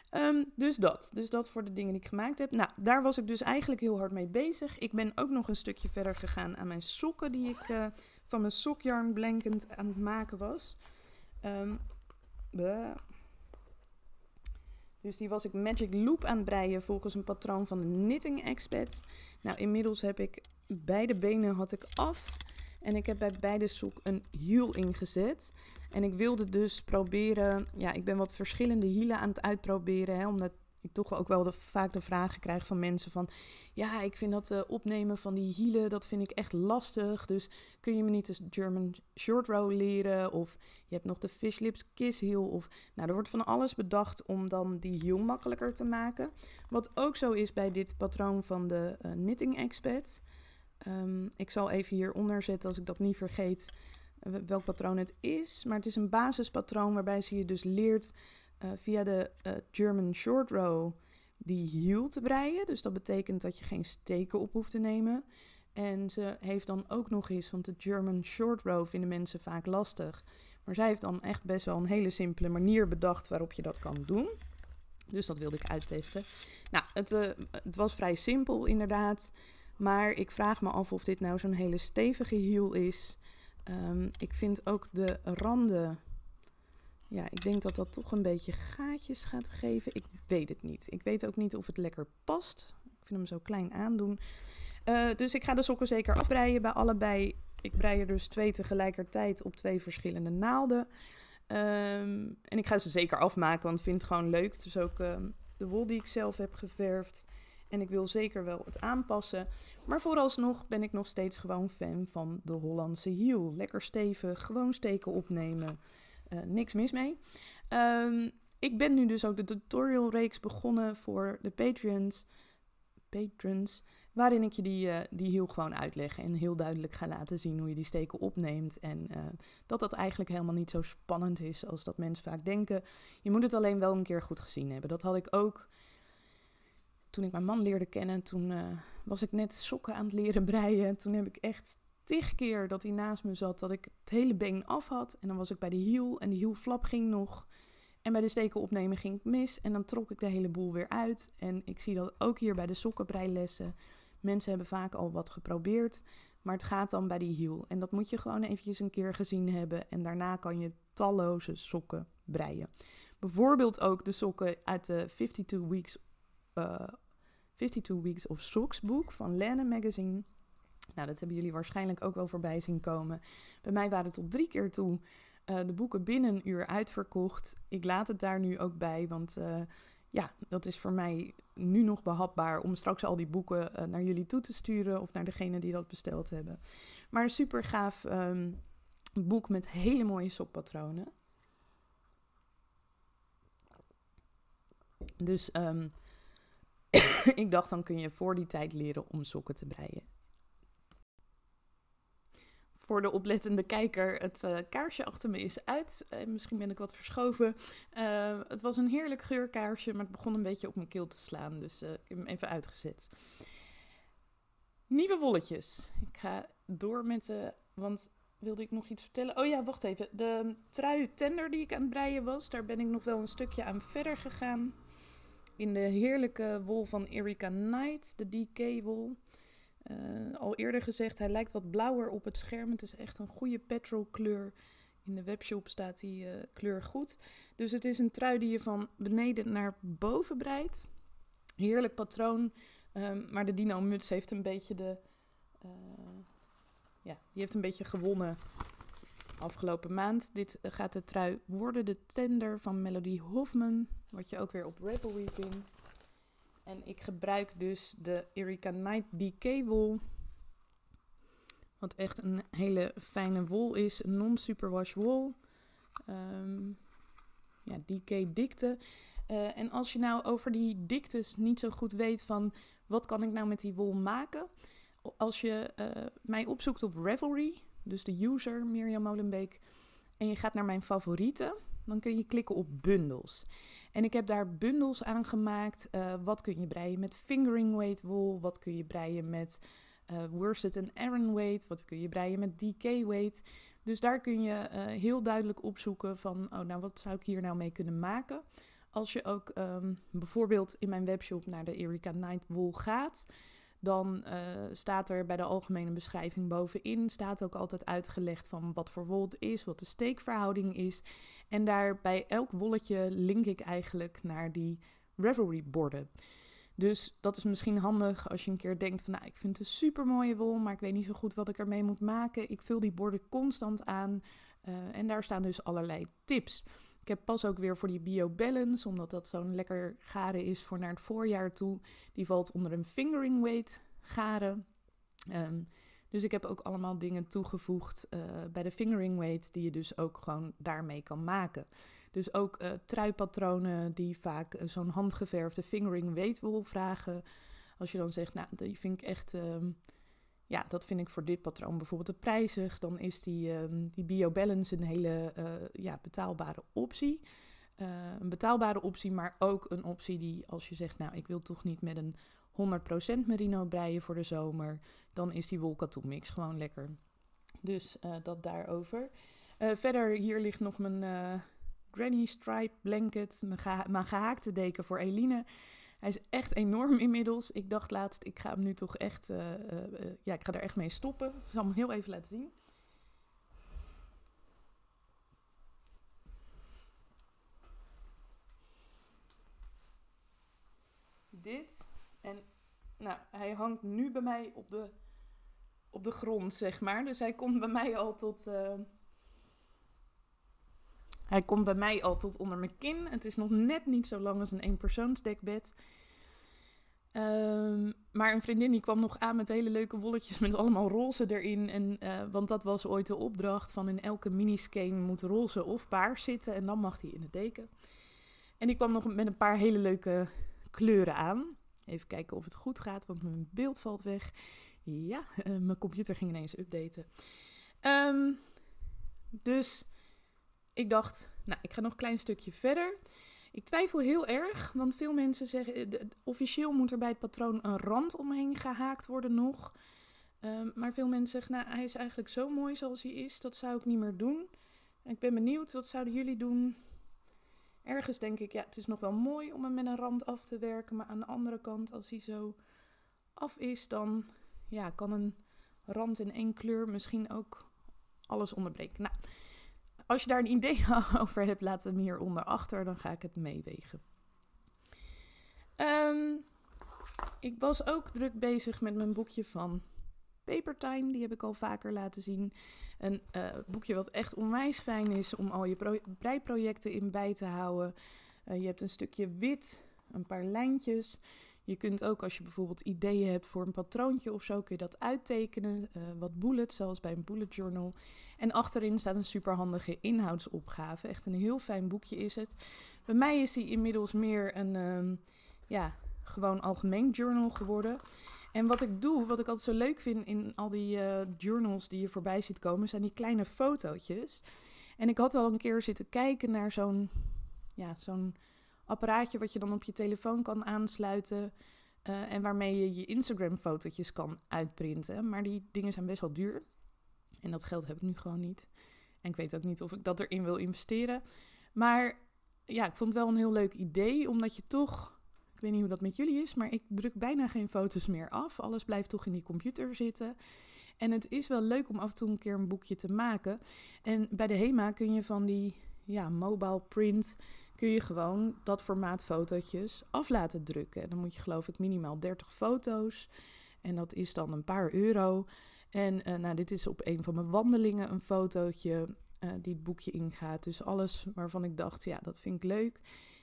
Ehm, dus dat. Dus dat voor de dingen die ik gemaakt heb. Nou, daar was ik dus eigenlijk heel hard mee bezig. Ik ben ook nog een stukje verder gegaan aan mijn sokken die ik eh, van mijn sokjarn blankend aan het maken was. Ehm, dus die was ik Magic Loop aan het breien volgens een patroon van de Knitting Expert. Nou, inmiddels heb ik beide benen had ik af. En ik heb bij beide sok een hiel ingezet. En ik wilde dus proberen, ja, ik ben wat verschillende hielen aan het uitproberen, hè, omdat ik toch ook wel vaak de vragen krijg van mensen van... ja, ik vind dat eh, opnemen van die hielen, dat vind ik echt lastig. Dus kun je me niet de German short row leren? Of je hebt nog de fish lips kiss heel Of, nou, er wordt van alles bedacht om dan die heel makkelijker te maken. Wat ook zo is bij dit patroon van de eh, Knitting Expert. Ehm, ik zal even hieronder zetten als ik dat niet vergeet welk patroon het is. Maar het is een basispatroon waarbij ze je dus leert eh, via de eh, German Short Row die heel te breien. Dus dat betekent dat je geen steken op hoeft te nemen. En ze heeft dan ook nog eens, want de German Short Row vinden mensen vaak lastig. Maar zij heeft dan echt best wel een hele simpele manier bedacht waarop je dat kan doen. Dus dat wilde ik uittesten. Nou, het, eh, het was vrij simpel inderdaad. Maar ik vraag me af of dit nou zo'n hele stevige hiel is. Ehm, ik vind ook de randen. Ja, ik denk dat dat toch een beetje gaatjes gaat geven. Ik weet het niet. Ik weet ook niet of het lekker past. Ik vind hem zo klein aandoen. Eh, dus ik ga de sokken zeker afbreien bij allebei. Ik brei er dus twee tegelijkertijd op twee verschillende naalden. Ehm, en ik ga ze zeker afmaken, want ik vind het gewoon leuk. Dus ook ehm, de wol die ik zelf heb geverfd. En ik wil zeker wel het aanpassen. Maar vooralsnog ben ik nog steeds gewoon fan van de Hollandse hiel. Lekker stevig, gewoon steken opnemen. Eh, niks mis mee. Ehm, ik ben nu dus ook de tutorial reeks begonnen voor de patrons. Patrons. Waarin ik je die, eh, die heel gewoon uitleg en heel duidelijk ga laten zien hoe je die steken opneemt. En eh, dat dat eigenlijk helemaal niet zo spannend is als dat mensen vaak denken. Je moet het alleen wel een keer goed gezien hebben. Dat had ik ook toen ik mijn man leerde kennen, toen eh, was ik net sokken aan het leren breien. Toen heb ik echt tig keer dat hij naast me zat, dat ik het hele been af had. En dan was ik bij de hiel en de hielflap ging nog. En bij de steken opnemen ging ik mis. En dan trok ik de hele boel weer uit. En ik zie dat ook hier bij de sokkenbreilessen. Mensen hebben vaak al wat geprobeerd, maar het gaat dan bij die hiel. En dat moet je gewoon eventjes een keer gezien hebben. En daarna kan je talloze sokken breien. Bijvoorbeeld ook de sokken uit de 52 Weeks 52 eh, Weeks of Socks boek van Lenne Magazine. Nou, dat hebben jullie waarschijnlijk ook wel voorbij zien komen. Bij mij waren tot drie keer toe eh, de boeken binnen een uur uitverkocht. Ik laat het daar nu ook bij, want eh, ja, dat is voor mij nu nog behapbaar om straks al die boeken naar jullie toe te sturen of naar degene die dat besteld hebben. Maar een super gaaf ehm, boek met hele mooie sokpatronen. Dus um, ik dacht, dan kun je voor die tijd leren om sokken te breien. Voor de oplettende kijker, het eh, kaarsje achter me is uit. Eh, misschien ben ik wat verschoven. Eh, het was een heerlijk geurkaarsje, maar het begon een beetje op mijn keel te slaan. Dus ik heb hem even uitgezet. Nieuwe wolletjes. Ik ga door met de... Want wilde ik nog iets vertellen? Oh ja, wacht even. De trui tender die ik aan het breien was, daar ben ik nog wel een stukje aan verder gegaan in de heerlijke wol van Erika Knight, de DK-wol. Eh, al eerder gezegd, hij lijkt wat blauwer op het scherm. Het is echt een goede petrolkleur. In de webshop staat die eh, kleur goed. Dus het is een trui die je van beneden naar boven breidt. Heerlijk patroon. Ehm, maar de dino muts heeft een beetje de... Eh, ja, die heeft een beetje gewonnen afgelopen maand. Dit eh, gaat de trui worden de tender van Melody Hoffman, wat je ook weer op Ravelry vindt. En ik gebruik dus de Erica Knight Decay wol. Wat echt een hele fijne wol is. Non-superwash wol. Um, ehm, ja, DK dikte. Eh, en als je nou over die diktes niet zo goed weet van wat kan ik nou met die wol maken. Als je eh, mij opzoekt op Ravelry, dus de user Mirjam Molenbeek, en je gaat naar mijn favorieten, dan kun je klikken op bundels. En ik heb daar bundels aan gemaakt. Eh, wat kun je breien met fingering weight wool? Wat kun je breien met eh, worsted en Aran weight? Wat kun je breien met DK weight? Dus daar kun je eh, heel duidelijk opzoeken van, oh nou, wat zou ik hier nou mee kunnen maken? Als je ook ehm, bijvoorbeeld in mijn webshop naar de Erika Night Wool gaat, dan eh, staat er bij de algemene beschrijving bovenin staat ook altijd uitgelegd van wat voor wol het is, wat de steekverhouding is. En daar bij elk wolletje link ik eigenlijk naar die Revelry borden. Dus dat is misschien handig als je een keer denkt van nou, ik vind het een super mooie wol, maar ik weet niet zo goed wat ik ermee moet maken. Ik vul die borden constant aan eh, en daar staan dus allerlei tips. Ik heb pas ook weer voor die bio balance omdat dat zo'n lekker garen is voor naar het voorjaar toe. Die valt onder een fingering weight garen. Ehm, dus ik heb ook allemaal dingen toegevoegd eh, bij de fingering weight die je dus ook gewoon daarmee kan maken. Dus ook uh, truipatronen die vaak eh, zo'n handgeverfde fingering weight wol vragen. Als je dan zegt, nou, die vind ik echt ehm, ja, dat vind ik voor dit patroon bijvoorbeeld te prijzig. Dan is die, um, die biobalance een hele eh, ja, betaalbare optie. Eh, een betaalbare optie, maar ook een optie die als je zegt, nou ik wil toch niet met een 100% merino breien voor de zomer, dan is die wolkatoen mix gewoon lekker. Dus eh, dat daarover. verder, hier ligt nog mijn granny stripe blanket, mijn, geha mijn gehaakte deken voor Eline. Hij is echt enorm inmiddels. Ik dacht laatst, ik ga hem nu toch echt, eh, eh, eh, ja, ik ga er echt mee stoppen. Ik zal hem heel even laten zien. Dit. En nou, hij hangt nu bij mij op de, op de grond, zeg maar. Dus hij komt bij mij al tot, hij komt bij mij al tot onder mijn kin. Het is nog net niet zo lang als een eenpersoonsdekbed. Um, maar een vriendin die kwam nog aan met hele leuke wolletjes met allemaal roze erin. En, eh, want dat was ooit de opdracht van in elke miniscane moet roze of paars zitten. En dan mag hij in het deken. En die kwam nog met een paar hele leuke kleuren aan. Even kijken of het goed gaat, want mijn beeld valt weg. Ja, eh, mijn computer ging ineens updaten. Ehm, dus ik dacht, nou, ik ga nog een klein stukje verder. Ik twijfel heel erg, want veel mensen zeggen, eh, officieel moet er bij het patroon een rand omheen gehaakt worden nog. Ehm, maar veel mensen zeggen, nou, hij is eigenlijk zo mooi zoals hij is, dat zou ik niet meer doen. ik ben benieuwd, wat zouden jullie doen? Ergens denk ik, ja, het is nog wel mooi om hem met een rand af te werken. Maar aan de andere kant, als hij zo af is, dan ja, kan een rand in één kleur misschien ook alles onderbreken. Nou, als je daar een idee over hebt, laat hem hieronder achter. Dan ga ik het meewegen. Ehm, ik was ook druk bezig met mijn boekje van Papertime. Die heb ik al vaker laten zien. Een eh, boekje wat echt onwijs fijn is om al je breiprojecten in bij te houden. Eh, je hebt een stukje wit, een paar lijntjes. Je kunt ook als je bijvoorbeeld ideeën hebt voor een patroontje of zo, kun je dat uittekenen. Eh, wat bullets, zoals bij een bullet journal. En achterin staat een superhandige inhoudsopgave. Echt een heel fijn boekje is het. Bij mij is hij inmiddels meer een ehm, ja, gewoon algemeen journal geworden. En wat ik doe, wat ik altijd zo leuk vind in al die eh, journals die je voorbij ziet komen, zijn die kleine fotootjes. En ik had al een keer zitten kijken naar zo'n ja, zo'n apparaatje wat je dan op je telefoon kan aansluiten. Eh, en waarmee je je Instagram-fotootjes kan uitprinten. Maar die dingen zijn best wel duur. En dat geld heb ik nu gewoon niet. En ik weet ook niet of ik dat erin wil investeren. Maar ja, ik vond het wel een heel leuk idee. Omdat je toch. Ik weet niet hoe dat met jullie is. Maar ik druk bijna geen foto's meer af. Alles blijft toch in die computer zitten. En het is wel leuk om af en toe een keer een boekje te maken. En bij de HEMA kun je van die ja, mobile print kun je gewoon dat formaat fotootjes af laten drukken. En dan moet je geloof ik minimaal 30 foto's. En dat is dan een paar euro. En eh, nou, dit is op een van mijn wandelingen een fotootje eh, die het boekje ingaat. Dus alles waarvan ik dacht, ja, dat vind ik leuk.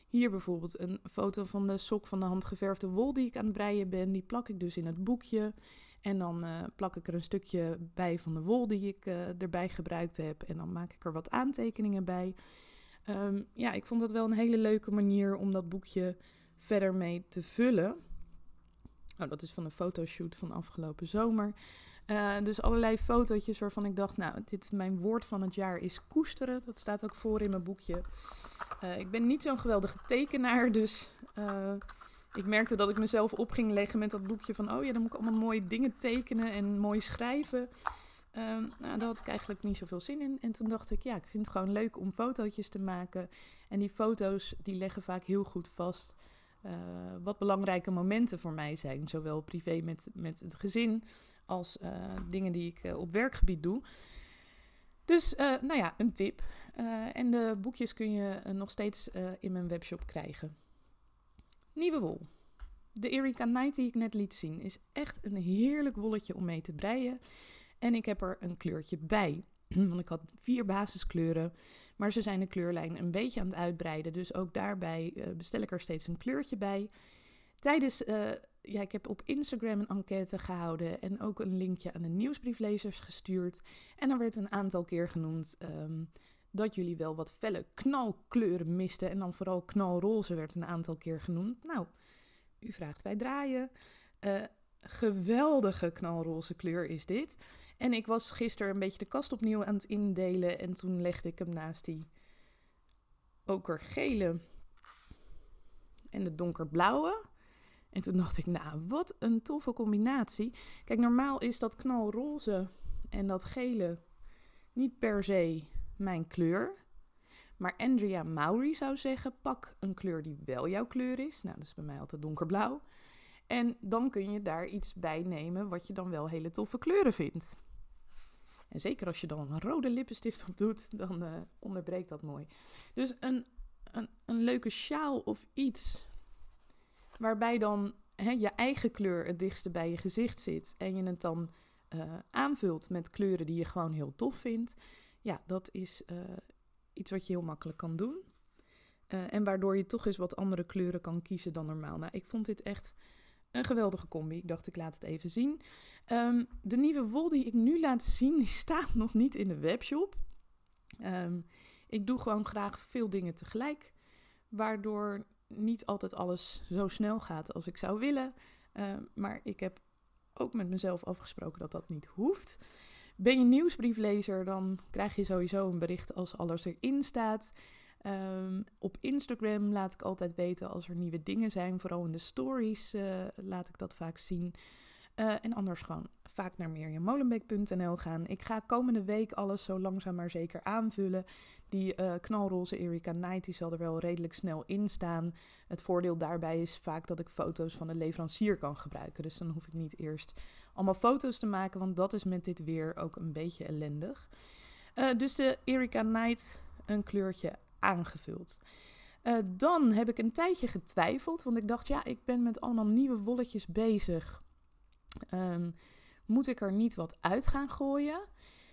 Hier bijvoorbeeld een foto van de sok van de handgeverfde wol die ik aan het breien ben. Die plak ik dus in het boekje. En dan eh, plak ik er een stukje bij van de wol die ik erbij gebruikt heb. En dan maak ik er wat aantekeningen bij. Ehm, ja, ik vond dat wel een hele leuke manier om dat boekje verder mee te vullen. Nou, dat is van een fotoshoot van afgelopen zomer. Eh, dus allerlei fotootjes waarvan ik dacht, nou, dit mijn woord van het jaar is koesteren. Dat staat ook voor in mijn boekje. Eh, ik ben niet zo'n geweldige tekenaar, dus eh, ik merkte dat ik mezelf op ging leggen met dat boekje van, oh ja, dan moet ik allemaal mooie dingen tekenen en mooi schrijven. Um, nou, daar had ik eigenlijk niet zoveel zin in. En toen dacht ik, ja, ik vind het gewoon leuk om fotootjes te maken. En die foto's die leggen vaak heel goed vast eh, wat belangrijke momenten voor mij zijn. Zowel privé met, met het gezin als eh, dingen die ik eh, op werkgebied doe. Dus, nou ja, een tip. en de boekjes kun je nog steeds in mijn webshop krijgen. Nieuwe wol. De Erika Night die ik net liet zien is echt een heerlijk wolletje om mee te breien. En ik heb er een kleurtje bij. Want ik had vier basiskleuren, maar ze zijn de kleurlijn een beetje aan het uitbreiden. Dus ook daarbij eh, bestel ik er steeds een kleurtje bij. Tijdens, eh, ja, ik heb op Instagram een enquête gehouden en ook een linkje aan de nieuwsbrieflezers gestuurd. En er werd een aantal keer genoemd ehm, dat jullie wel wat felle knalkleuren misten. En dan vooral knalroze werd een aantal keer genoemd. Nou, u vraagt, wij draaien. Uh, geweldige knalroze kleur is dit. En ik was gisteren een beetje de kast opnieuw aan het indelen en toen legde ik hem naast die okergele en de donkerblauwe. En toen dacht ik, nou, wat een toffe combinatie. Kijk, normaal is dat knalroze en dat gele niet per se mijn kleur. Maar Andrea Maury zou zeggen: pak een kleur die wel jouw kleur is. Nou, dat is bij mij altijd donkerblauw. En dan kun je daar iets bij nemen wat je dan wel hele toffe kleuren vindt. En zeker als je dan een rode lippenstift op doet, dan eh, onderbreekt dat mooi. Dus een, een, een leuke sjaal of iets waarbij dan hè, je eigen kleur het dichtste bij je gezicht zit en je het dan eh, aanvult met kleuren die je gewoon heel tof vindt. Ja, dat is eh, iets wat je heel makkelijk kan doen. en waardoor je toch eens wat andere kleuren kan kiezen dan normaal. Nou, ik vond dit echt een geweldige combi. Ik dacht, ik laat het even zien. Ehm, de nieuwe wol die ik nu laat zien, die staat nog niet in de webshop. Ehm, ik doe gewoon graag veel dingen tegelijk, waardoor niet altijd alles zo snel gaat als ik zou willen. Ehm, maar ik heb ook met mezelf afgesproken dat dat niet hoeft. Ben je nieuwsbrieflezer, dan krijg je sowieso een bericht als alles erin staat. Ehm, op Instagram laat ik altijd weten als er nieuwe dingen zijn. Vooral in de stories eh, laat ik dat vaak zien. Eh, en anders gewoon vaak naar mirjammolenbeek.nl gaan. Ik ga komende week alles zo langzaam maar zeker aanvullen. Die eh, knalroze Erika Knight die zal er wel redelijk snel in staan. Het voordeel daarbij is vaak dat ik foto's van de leverancier kan gebruiken. Dus dan hoef ik niet eerst allemaal foto's te maken, want dat is met dit weer ook een beetje ellendig. dus de Erika Knight, een kleurtje aangevuld. Eh, dan heb ik een tijdje getwijfeld, want ik dacht, ja, ik ben met allemaal nieuwe wolletjes bezig. Ehm, moet ik er niet wat uit gaan gooien?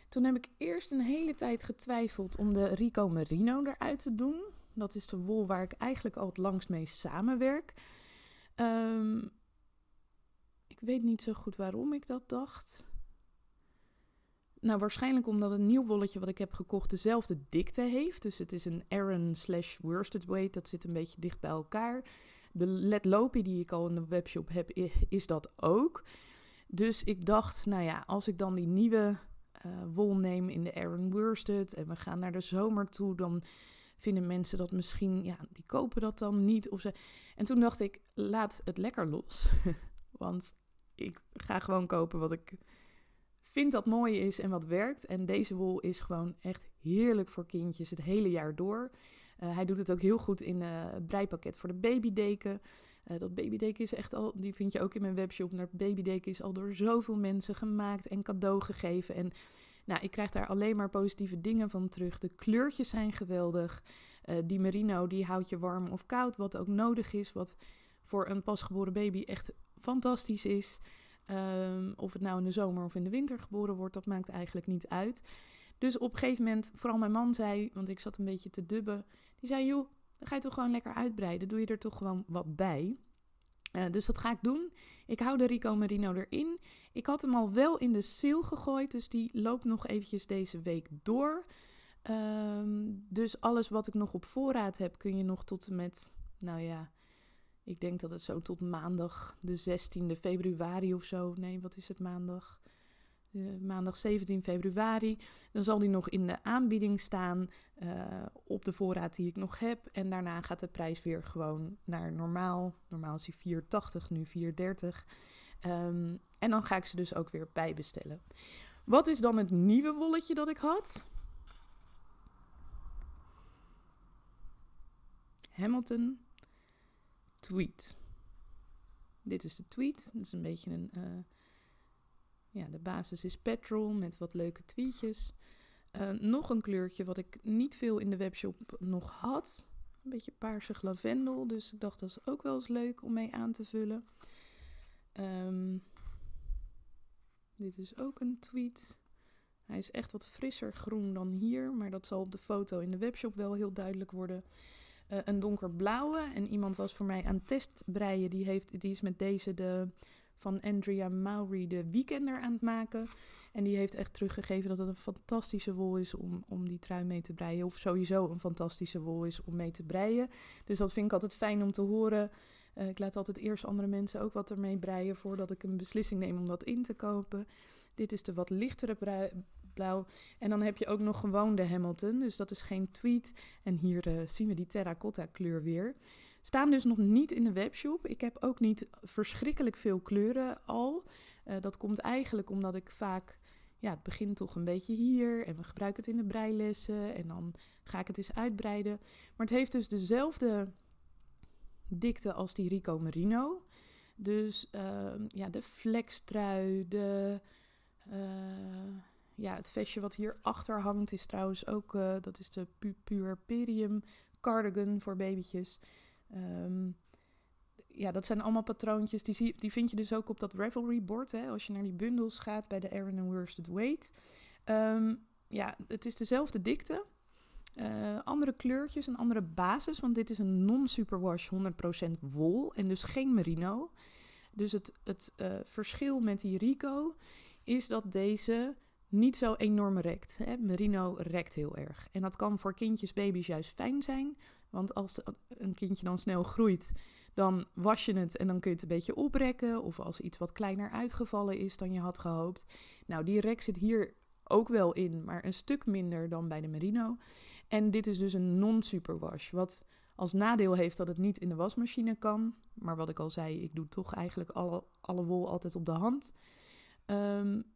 Toen heb ik eerst een hele tijd getwijfeld om de Rico Merino eruit te doen. Dat is de wol waar ik eigenlijk al het mee samenwerk. Ehm, ik weet niet zo goed waarom ik dat dacht. Nou, waarschijnlijk omdat het nieuw wolletje wat ik heb gekocht dezelfde dikte heeft. Dus het is een Aran slash worsted weight. Dat zit een beetje dicht bij elkaar. De led lopi die ik al in de webshop heb, is dat ook. Dus ik dacht, nou ja, als ik dan die nieuwe eh, wol neem in de Aran worsted en we gaan naar de zomer toe, dan vinden mensen dat misschien, ja, die kopen dat dan niet. Of ze... En toen dacht ik, laat het lekker los. Want ik ga gewoon kopen wat ik vind dat mooi is en wat werkt. En deze wol is gewoon echt heerlijk voor kindjes het hele jaar door. Eh, hij doet het ook heel goed in eh, het breipakket voor de babydeken. Uh, dat babydeken is echt al, die vind je ook in mijn webshop. Dat babydeken is al door zoveel mensen gemaakt en cadeau gegeven. En nou, ik krijg daar alleen maar positieve dingen van terug. De kleurtjes zijn geweldig. die merino, die houdt je warm of koud, wat ook nodig is. Wat voor een pasgeboren baby echt fantastisch is. Ehm, of het nou in de zomer of in de winter geboren wordt, dat maakt eigenlijk niet uit. Dus op een gegeven moment, vooral mijn man zei, want ik zat een beetje te dubben, die zei: joh, dan ga je toch gewoon lekker uitbreiden. Doe je er toch gewoon wat bij. Eh, dus dat ga ik doen. Ik hou de Rico Marino erin. Ik had hem al wel in de sale gegooid, dus die loopt nog eventjes deze week door. Ehm, dus alles wat ik nog op voorraad heb, kun je nog tot en met, nou ja, ik denk dat het zo tot maandag de 16e februari of zo. Nee, wat is het maandag? Eh, maandag 17 februari. Dan zal die nog in de aanbieding staan eh, op de voorraad die ik nog heb. En daarna gaat de prijs weer gewoon naar normaal. Normaal is die 4,80, nu 4,30. Um, ehm, en dan ga ik ze dus ook weer bijbestellen. Wat is dan het nieuwe wolletje dat ik had? Hamilton tweet. Dit is de tweet. Dat is een beetje een. Eh, ja, de basis is petrol met wat leuke tweetjes. Eh, nog een kleurtje wat ik niet veel in de webshop nog had. Een beetje paarsig lavendel. Dus ik dacht dat is ook wel eens leuk om mee aan te vullen. Ehm, dit is ook een tweet. Hij is echt wat frisser groen dan hier. Maar dat zal op de foto in de webshop wel heel duidelijk worden. Eh, een donkerblauwe. En iemand was voor mij aan het testbreien. Die, heeft, die is met deze de, van Andrea Maury de Weekender aan het maken. En die heeft echt teruggegeven dat het een fantastische wol is om, om die trui mee te breien. Of sowieso een fantastische wol is om mee te breien. Dus dat vind ik altijd fijn om te horen. Eh, ik laat altijd eerst andere mensen ook wat ermee breien voordat ik een beslissing neem om dat in te kopen. Dit is de wat lichtere blauw. En dan heb je ook nog gewoon de Hamilton. Dus dat is geen tweet. En hier eh, zien we die terracotta kleur weer. Staan dus nog niet in de webshop. Ik heb ook niet verschrikkelijk veel kleuren al. Eh, dat komt eigenlijk omdat ik vaak ja, het begint toch een beetje hier en we gebruiken het in de breilessen en dan ga ik het eens uitbreiden. Maar het heeft dus dezelfde dikte als die Rico Merino. Dus uh, ja, de flextrui, de eh, ja, het vestje wat hierachter hangt is trouwens ook, eh, dat is de pu Puerperium cardigan voor babytjes. Ehm, ja, dat zijn allemaal patroontjes. Die, zie, die vind je dus ook op dat Ravelry board. Hè, als je naar die bundels gaat bij de Erin Worsted Weight. Ehm, ja, het is dezelfde dikte. Eh, andere kleurtjes, een andere basis. Want dit is een non-superwash 100% wol. En dus geen merino. Dus het, het eh, verschil met die Rico is dat deze niet zo enorm rekt. Hè? Merino rekt heel erg. En dat kan voor kindjes, baby's juist fijn zijn. Want als een kindje dan snel groeit, dan was je het en dan kun je het een beetje oprekken. Of als iets wat kleiner uitgevallen is dan je had gehoopt. Nou, die rek zit hier ook wel in, maar een stuk minder dan bij de merino. En dit is dus een non-superwash. Wat als nadeel heeft dat het niet in de wasmachine kan. Maar wat ik al zei, ik doe toch eigenlijk alle, alle wol altijd op de hand. Um,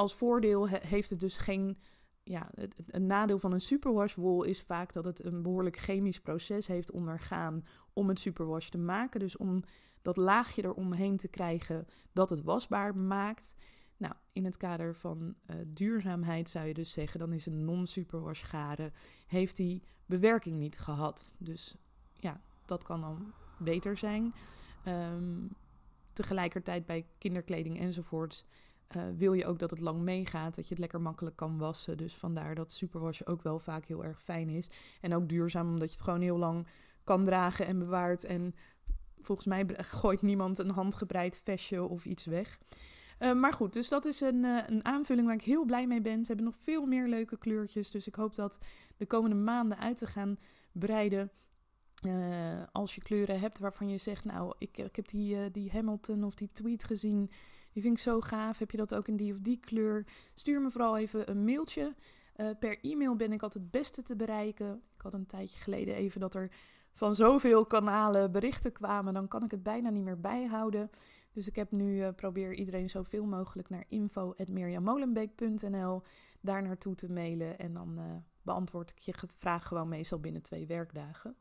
als voordeel heeft het dus geen. Ja, het, een nadeel van een superwash wol is vaak dat het een behoorlijk chemisch proces heeft ondergaan om het superwash te maken. Dus om dat laagje eromheen te krijgen dat het wasbaar maakt. Nou, in het kader van eh, duurzaamheid zou je dus zeggen, dan is een non-superwash garen, heeft die bewerking niet gehad. Dus ja, dat kan dan beter zijn. Ehm, tegelijkertijd bij kinderkleding enzovoorts eh, wil je ook dat het lang meegaat, dat je het lekker makkelijk kan wassen. Dus vandaar dat superwasje ook wel vaak heel erg fijn is. En ook duurzaam, omdat je het gewoon heel lang kan dragen en bewaart. En volgens mij gooit niemand een handgebreid vestje of iets weg. Eh, maar goed, dus dat is een, eh, een aanvulling waar ik heel blij mee ben. Ze hebben nog veel meer leuke kleurtjes. Dus ik hoop dat de komende maanden uit te gaan breiden. als je kleuren hebt waarvan je zegt, nou, ik, ik heb die, die Hamilton of die tweet gezien die vind ik zo gaaf. Heb je dat ook in die of die kleur? Stuur me vooral even een mailtje. Eh, per e-mail ben ik altijd het beste te bereiken. Ik had een tijdje geleden even dat er van zoveel kanalen berichten kwamen. Dan kan ik het bijna niet meer bijhouden. Dus ik heb nu, eh, probeer iedereen zoveel mogelijk naar info.mirjamolenbeek.nl daar naartoe te mailen. En dan eh, beantwoord ik je vraag gewoon meestal binnen twee werkdagen.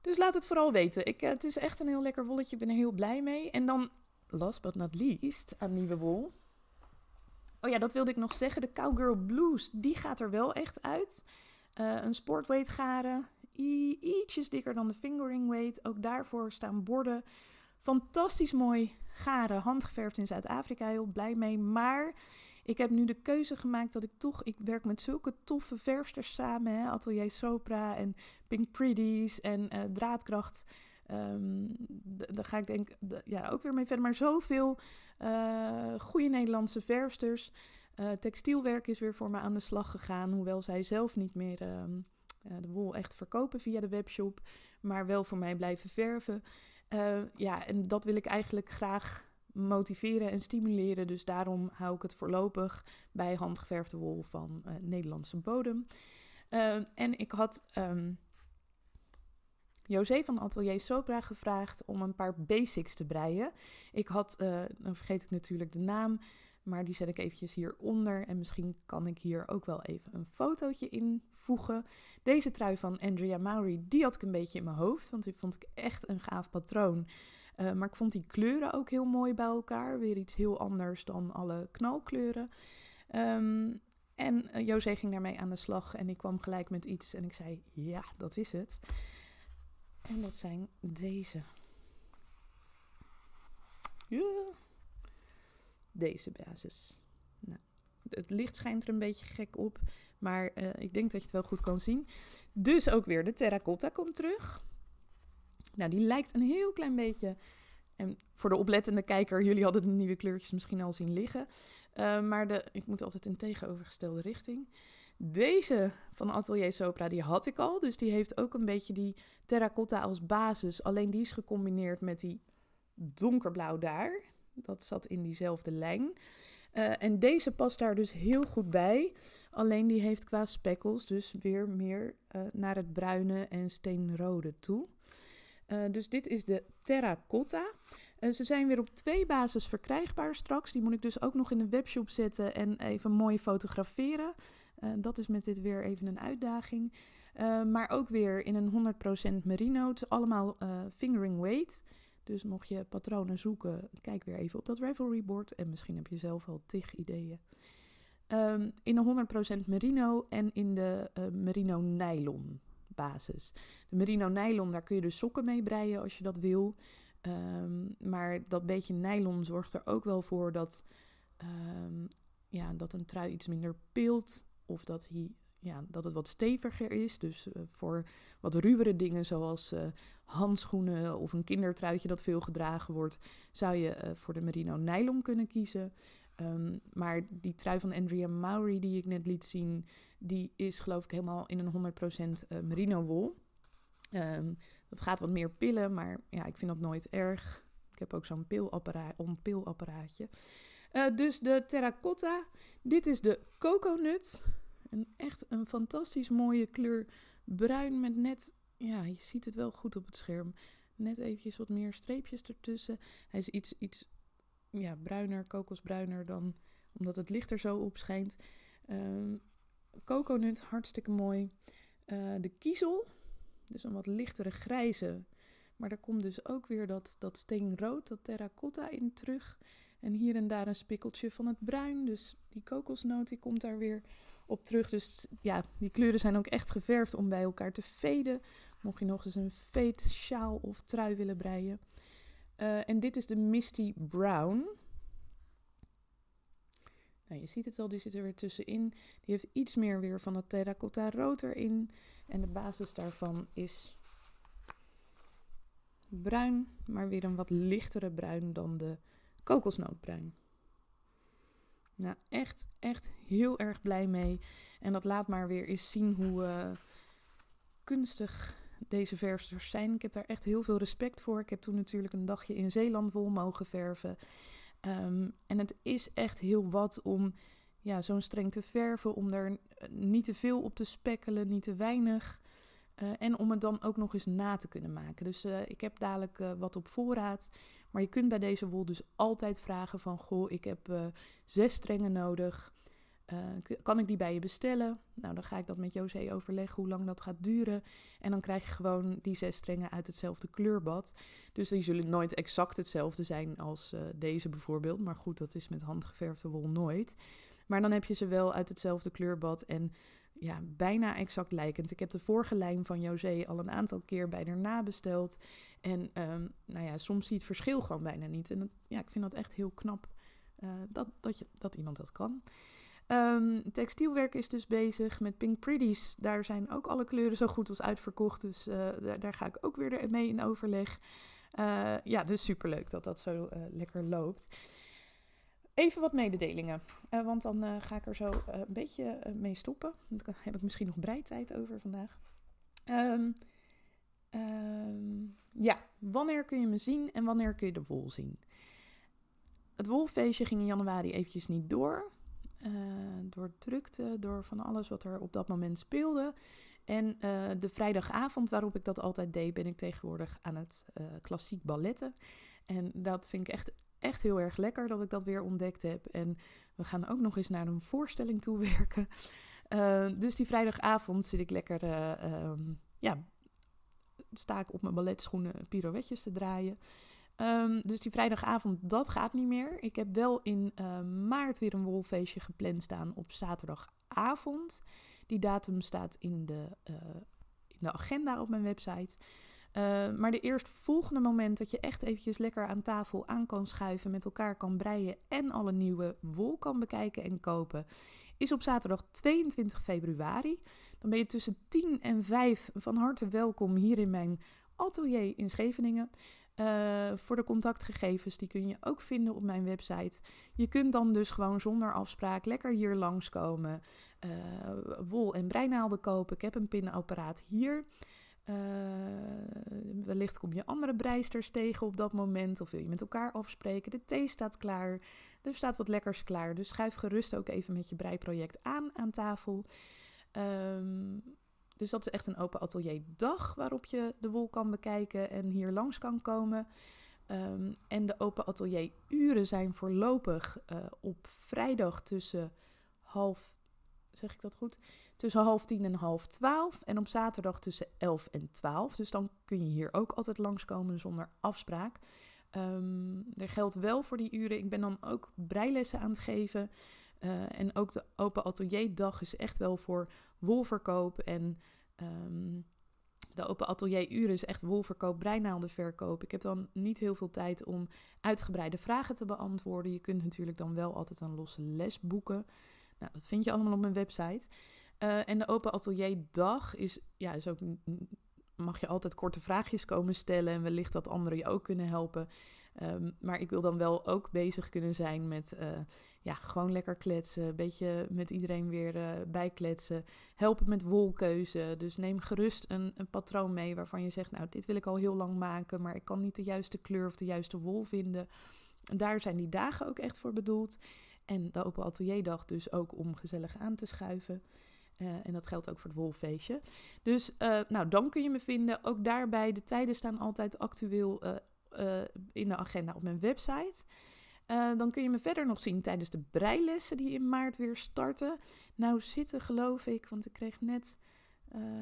Dus laat het vooral weten. Ik, het is echt een heel lekker wolletje. Ik ben er heel blij mee. En dan last but not least, aan Nieuwe Wol. Oh ja, dat wilde ik nog zeggen. De Cowgirl Blues, die gaat er wel echt uit. Eh, een sportweight garen, ietsjes dikker dan de fingering weight. Ook daarvoor staan borden. Fantastisch mooi garen, handgeverfd in Zuid-Afrika, heel blij mee. Maar ik heb nu de keuze gemaakt dat ik toch... Ik werk met zulke toffe verfsters samen, hè? Atelier Sopra en Pink Pretties en uh, Draadkracht... Um, ehm, daar ga ik denk ja, ook weer mee verder. Maar zoveel uh, goede Nederlandse verfsters. Eh, textielwerk is weer voor me aan de slag gegaan. Hoewel zij zelf niet meer ehm, eh, de wol echt verkopen via de webshop. Maar wel voor mij blijven verven. ja, en dat wil ik eigenlijk graag motiveren en stimuleren. Dus daarom hou ik het voorlopig bij handgeverfde wol van Nederlandse bodem. Ehm, en ik had... José van Atelier Sopra gevraagd om een paar basics te breien. Ik had, eh, dan vergeet ik natuurlijk de naam, maar die zet ik eventjes hieronder. En misschien kan ik hier ook wel even een fotootje invoegen. Deze trui van Andrea Maury, die had ik een beetje in mijn hoofd, want die vond ik echt een gaaf patroon. Eh, maar ik vond die kleuren ook heel mooi bij elkaar. Weer iets heel anders dan alle knalkleuren. Ehm, en eh, José ging daarmee aan de slag en ik kwam gelijk met iets en ik zei, ja, dat is het. En dat zijn deze. Ja. Deze basis. Nou, het licht schijnt er een beetje gek op. Maar eh, ik denk dat je het wel goed kan zien. Dus ook weer de terracotta komt terug. Nou, die lijkt een heel klein beetje. En voor de oplettende kijker, jullie hadden de nieuwe kleurtjes misschien al zien liggen. Eh, maar de, ik moet altijd in tegenovergestelde richting. Deze van Atelier Sopra, die had ik al. Dus die heeft ook een beetje die terracotta als basis. Alleen die is gecombineerd met die donkerblauw daar. Dat zat in diezelfde lijn. Eh, en deze past daar dus heel goed bij. Alleen die heeft qua spekkels dus weer meer eh, naar het bruine en steenrode toe. Eh, dus dit is de terracotta. Uh, ze zijn weer op twee basis verkrijgbaar straks. Die moet ik dus ook nog in de webshop zetten en even mooi fotograferen. Eh, dat is met dit weer even een uitdaging. Eh, maar ook weer in een 100% merino. Het is allemaal eh, fingering weight. Dus mocht je patronen zoeken, kijk weer even op dat Ravelry board. En misschien heb je zelf al tig ideeën. Ehm, in een 100% merino en in de merino nylon basis. De merino nylon, daar kun je dus sokken mee breien als je dat wil. Ehm, maar dat beetje nylon zorgt er ook wel voor dat, ehm, ja, dat een trui iets minder pilt. Of dat, hij, ja, dat het wat steviger is. Dus eh, voor wat ruwere dingen zoals eh, handschoenen of een kindertruitje dat veel gedragen wordt, zou je eh, voor de merino nylon kunnen kiezen. Ehm, maar die trui van Andrea Maury die ik net liet zien, die is geloof ik helemaal in een 100% merino wol. Um, dat gaat wat meer pillen, maar ja, ik vind dat nooit erg. Ik heb ook zo'n pilapparaatje. dus de terracotta. Dit is de coconut. Een, echt een fantastisch mooie kleur bruin met net, ja, je ziet het wel goed op het scherm. Net eventjes wat meer streepjes ertussen. Hij is iets, iets ja, bruiner, kokosbruiner dan omdat het licht er zo op schijnt. Ehm, coconut, hartstikke mooi. Eh, de kiezel, dus een wat lichtere grijze. Maar daar komt dus ook weer dat, dat steenrood, dat terracotta in terug. En hier en daar een spikkeltje van het bruin. Dus die kokosnoot die komt daar weer op terug. Dus ja, die kleuren zijn ook echt geverfd om bij elkaar te veden. Mocht je nog eens een fade sjaal of trui willen breien. Eh, en dit is de Misty Brown. Nou, je ziet het al, die zit er weer tussenin. Die heeft iets meer weer van dat terracotta rood erin. En de basis daarvan is bruin, maar weer een wat lichtere bruin dan de kokosnootbruin. Nou, echt, echt heel erg blij mee. En dat laat maar weer eens zien hoe eh, kunstig deze ververs zijn. Ik heb daar echt heel veel respect voor. Ik heb toen natuurlijk een dagje in Zeeland wol mogen verven. Ehm, en het is echt heel wat om ja, zo'n streng te verven, om er eh, niet te veel op te spekkelen, niet te weinig. Eh, en om het dan ook nog eens na te kunnen maken. Dus eh, ik heb dadelijk eh, wat op voorraad. Maar je kunt bij deze wol dus altijd vragen van... Goh, ik heb zes strengen nodig. kan ik die bij je bestellen? Nou, dan ga ik dat met José overleggen hoe lang dat gaat duren. En dan krijg je gewoon die zes strengen uit hetzelfde kleurbad. Dus die zullen nooit exact hetzelfde zijn als deze bijvoorbeeld. Maar goed, dat is met handgeverfde wol nooit. Maar dan heb je ze wel uit hetzelfde kleurbad. En ja, bijna exact lijkend. Ik heb de vorige lijn van José al een aantal keer bij haar nabesteld. En ehm, nou ja, soms zie je het verschil gewoon bijna niet. En dat, ja, ik vind dat echt heel knap eh, dat, dat, je, dat iemand dat kan. Ehm, textielwerk is dus bezig met Pink Pretties. Daar zijn ook alle kleuren zo goed als uitverkocht. Dus eh, daar, ga ik ook weer mee in overleg. Eh, ja, dus superleuk dat dat zo lekker loopt. Even wat mededelingen, eh, want dan eh, ga ik er zo eh, een beetje mee stoppen. Daar heb ik misschien nog breitijd over vandaag. Ehm, ehm, ja, wanneer kun je me zien en wanneer kun je de wol zien? Het wolfeestje ging in januari eventjes niet door. door drukte, door van alles wat er op dat moment speelde. En de vrijdagavond waarop ik dat altijd deed, ben ik tegenwoordig aan het klassiek balletten. En dat vind ik echt echt heel erg lekker dat ik dat weer ontdekt heb. En we gaan ook nog eens naar een voorstelling toe werken. Eh, dus die vrijdagavond zit ik lekker, uh, ja, sta ik op mijn balletschoenen pirouetjes te draaien. Ehm, dus die vrijdagavond, dat gaat niet meer. Ik heb wel in eh, maart weer een wolfeestje gepland staan op zaterdagavond. Die datum staat in de, in de agenda op mijn website. Eh, maar de eerstvolgende moment dat je echt eventjes lekker aan tafel aan kan schuiven, met elkaar kan breien en alle nieuwe wol kan bekijken en kopen, is op zaterdag 22 februari. Dan ben je tussen 10 en 5 van harte welkom hier in mijn atelier in Scheveningen. Eh, voor de contactgegevens, die kun je ook vinden op mijn website. Je kunt dan dus gewoon zonder afspraak lekker hier langskomen, uh, wol- en breinaalden kopen. Ik heb een pinapparaat hier. Eh, wellicht kom je andere breisters tegen op dat moment. Of wil je met elkaar afspreken. De thee staat klaar. Er staat wat lekkers klaar. Dus schuif gerust ook even met je breiproject aan aan tafel. Ehm, dus dat is echt een open atelierdag waarop je de wol kan bekijken en hier langs kan komen. Ehm, en de open atelieruren zijn voorlopig eh, op vrijdag tussen half, zeg ik dat goed? tussen half tien en half twaalf. En op zaterdag tussen elf en twaalf. Dus dan kun je hier ook altijd langskomen zonder afspraak. Ehm, er geldt wel voor die uren. Ik ben dan ook breilessen aan het geven. Eh, en ook de open atelierdag is echt wel voor wolverkoop. En um, de open atelieruren is echt wolverkoop, breinaaldenverkoop. Ik heb dan niet heel veel tijd om uitgebreide vragen te beantwoorden. Je kunt natuurlijk dan wel altijd een losse les boeken. Nou, dat vind je allemaal op mijn website. Eh, en de open atelierdag is, ja, is ook, mag je altijd korte vraagjes komen stellen en wellicht dat anderen je ook kunnen helpen. Ehm, maar ik wil dan wel ook bezig kunnen zijn met eh, ja, gewoon lekker kletsen. Een beetje met iedereen weer uh, bijkletsen. Helpen met wolkeuze. Dus neem gerust een, een, patroon mee waarvan je zegt: Nou, dit wil ik al heel lang maken, maar ik kan niet de juiste kleur of de juiste wol vinden. Daar zijn die dagen ook echt voor bedoeld. En de Open Atelierdag dus ook om gezellig aan te schuiven. Eh, en dat geldt ook voor het wolffeestje. Dus eh, nou, dan kun je me vinden. Ook daarbij, de tijden staan altijd actueel eh, in de agenda op mijn website. dan kun je me verder nog zien tijdens de breilessen die in maart weer starten. Nou zitten geloof ik, want ik kreeg net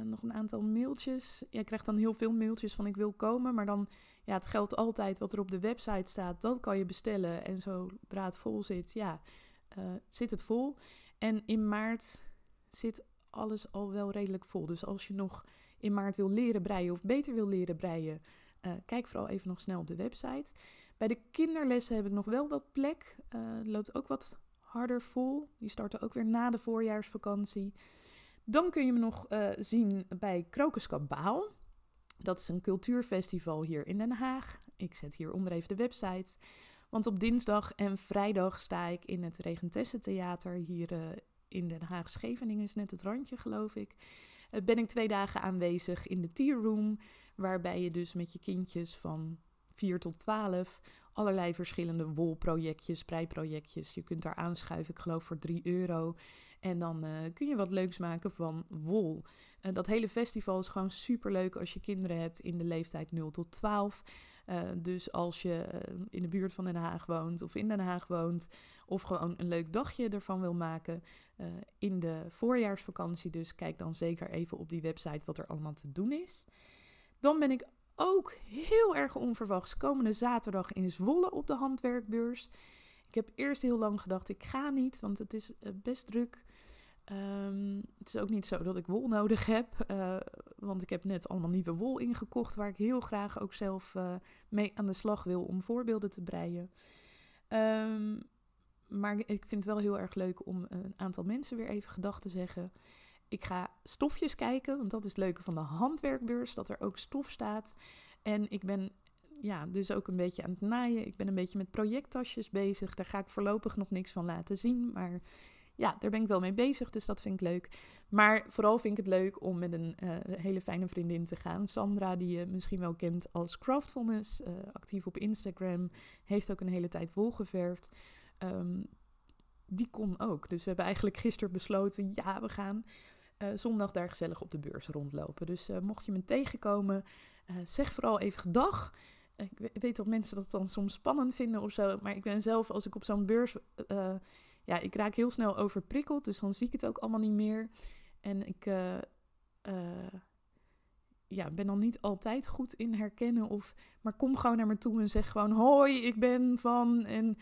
nog een aantal mailtjes. Jij krijgt dan heel veel mailtjes van ik wil komen, maar dan ja, het geldt altijd wat er op de website staat. Dat kan je bestellen en zo het vol zit, ja, zit het vol. En in maart zit alles al wel redelijk vol. Dus als je nog in maart wil leren breien of beter wil leren breien, eh, kijk vooral even nog snel op de website. Bij de kinderlessen heb ik nog wel wat plek. Uh, loopt ook wat harder vol. Die starten ook weer na de voorjaarsvakantie. Dan kun je me nog eh, zien bij Krokus Dat is een cultuurfestival hier in Den Haag. Ik zet hieronder even de website. Want op dinsdag en vrijdag sta ik in het Regentessentheater hier hier in Den Haag. Scheveningen is net het randje, geloof ik. Eh, ben ik twee dagen aanwezig in de Tier room, waarbij je dus met je kindjes van 4 tot 12 allerlei verschillende wolprojectjes, breiprojectjes, Je kunt daar aanschuiven, ik geloof voor 3 euro. En dan eh, kun je wat leuks maken van wol. Eh, dat hele festival is gewoon super leuk als je kinderen hebt in de leeftijd 0 tot 12. Eh, dus als je eh, in de buurt van Den Haag woont of in Den Haag woont, of gewoon een leuk dagje ervan wil maken eh, in de voorjaarsvakantie, dus kijk dan zeker even op die website wat er allemaal te doen is. Dan ben ik ook heel erg onverwachts komende zaterdag in Zwolle op de handwerkbeurs. Ik heb eerst heel lang gedacht, ik ga niet, want het is best druk. Ehm, het is ook niet zo dat ik wol nodig heb, eh, want ik heb net allemaal nieuwe wol ingekocht waar ik heel graag ook zelf eh, mee aan de slag wil om voorbeelden te breien. Ehm, maar ik vind het wel heel erg leuk om een aantal mensen weer even gedag te zeggen. Ik ga stofjes kijken, want dat is het leuke van de handwerkbeurs, dat er ook stof staat. En ik ben ja, dus ook een beetje aan het naaien. Ik ben een beetje met projecttasjes bezig. Daar ga ik voorlopig nog niks van laten zien, maar ja, daar ben ik wel mee bezig, dus dat vind ik leuk. Maar vooral vind ik het leuk om met een eh, hele fijne vriendin te gaan. Sandra, die je misschien wel kent als Craftfulness, eh, actief op Instagram, heeft ook een hele tijd wol geverfd. Ehm, die kon ook. Dus we hebben eigenlijk gisteren besloten, ja, we gaan eh, zondag daar gezellig op de beurs rondlopen. Dus mocht je me tegenkomen, zeg vooral even gedag ik weet dat mensen dat dan soms spannend vinden of zo. Maar ik ben zelf, als ik op zo'n beurs ja, ik raak heel snel overprikkeld, dus dan zie ik het ook allemaal niet meer. En ik eh, eh, ja, ben dan niet altijd goed in herkennen. Of, maar kom gewoon naar me toe en zeg gewoon: Hoi, ik ben van. En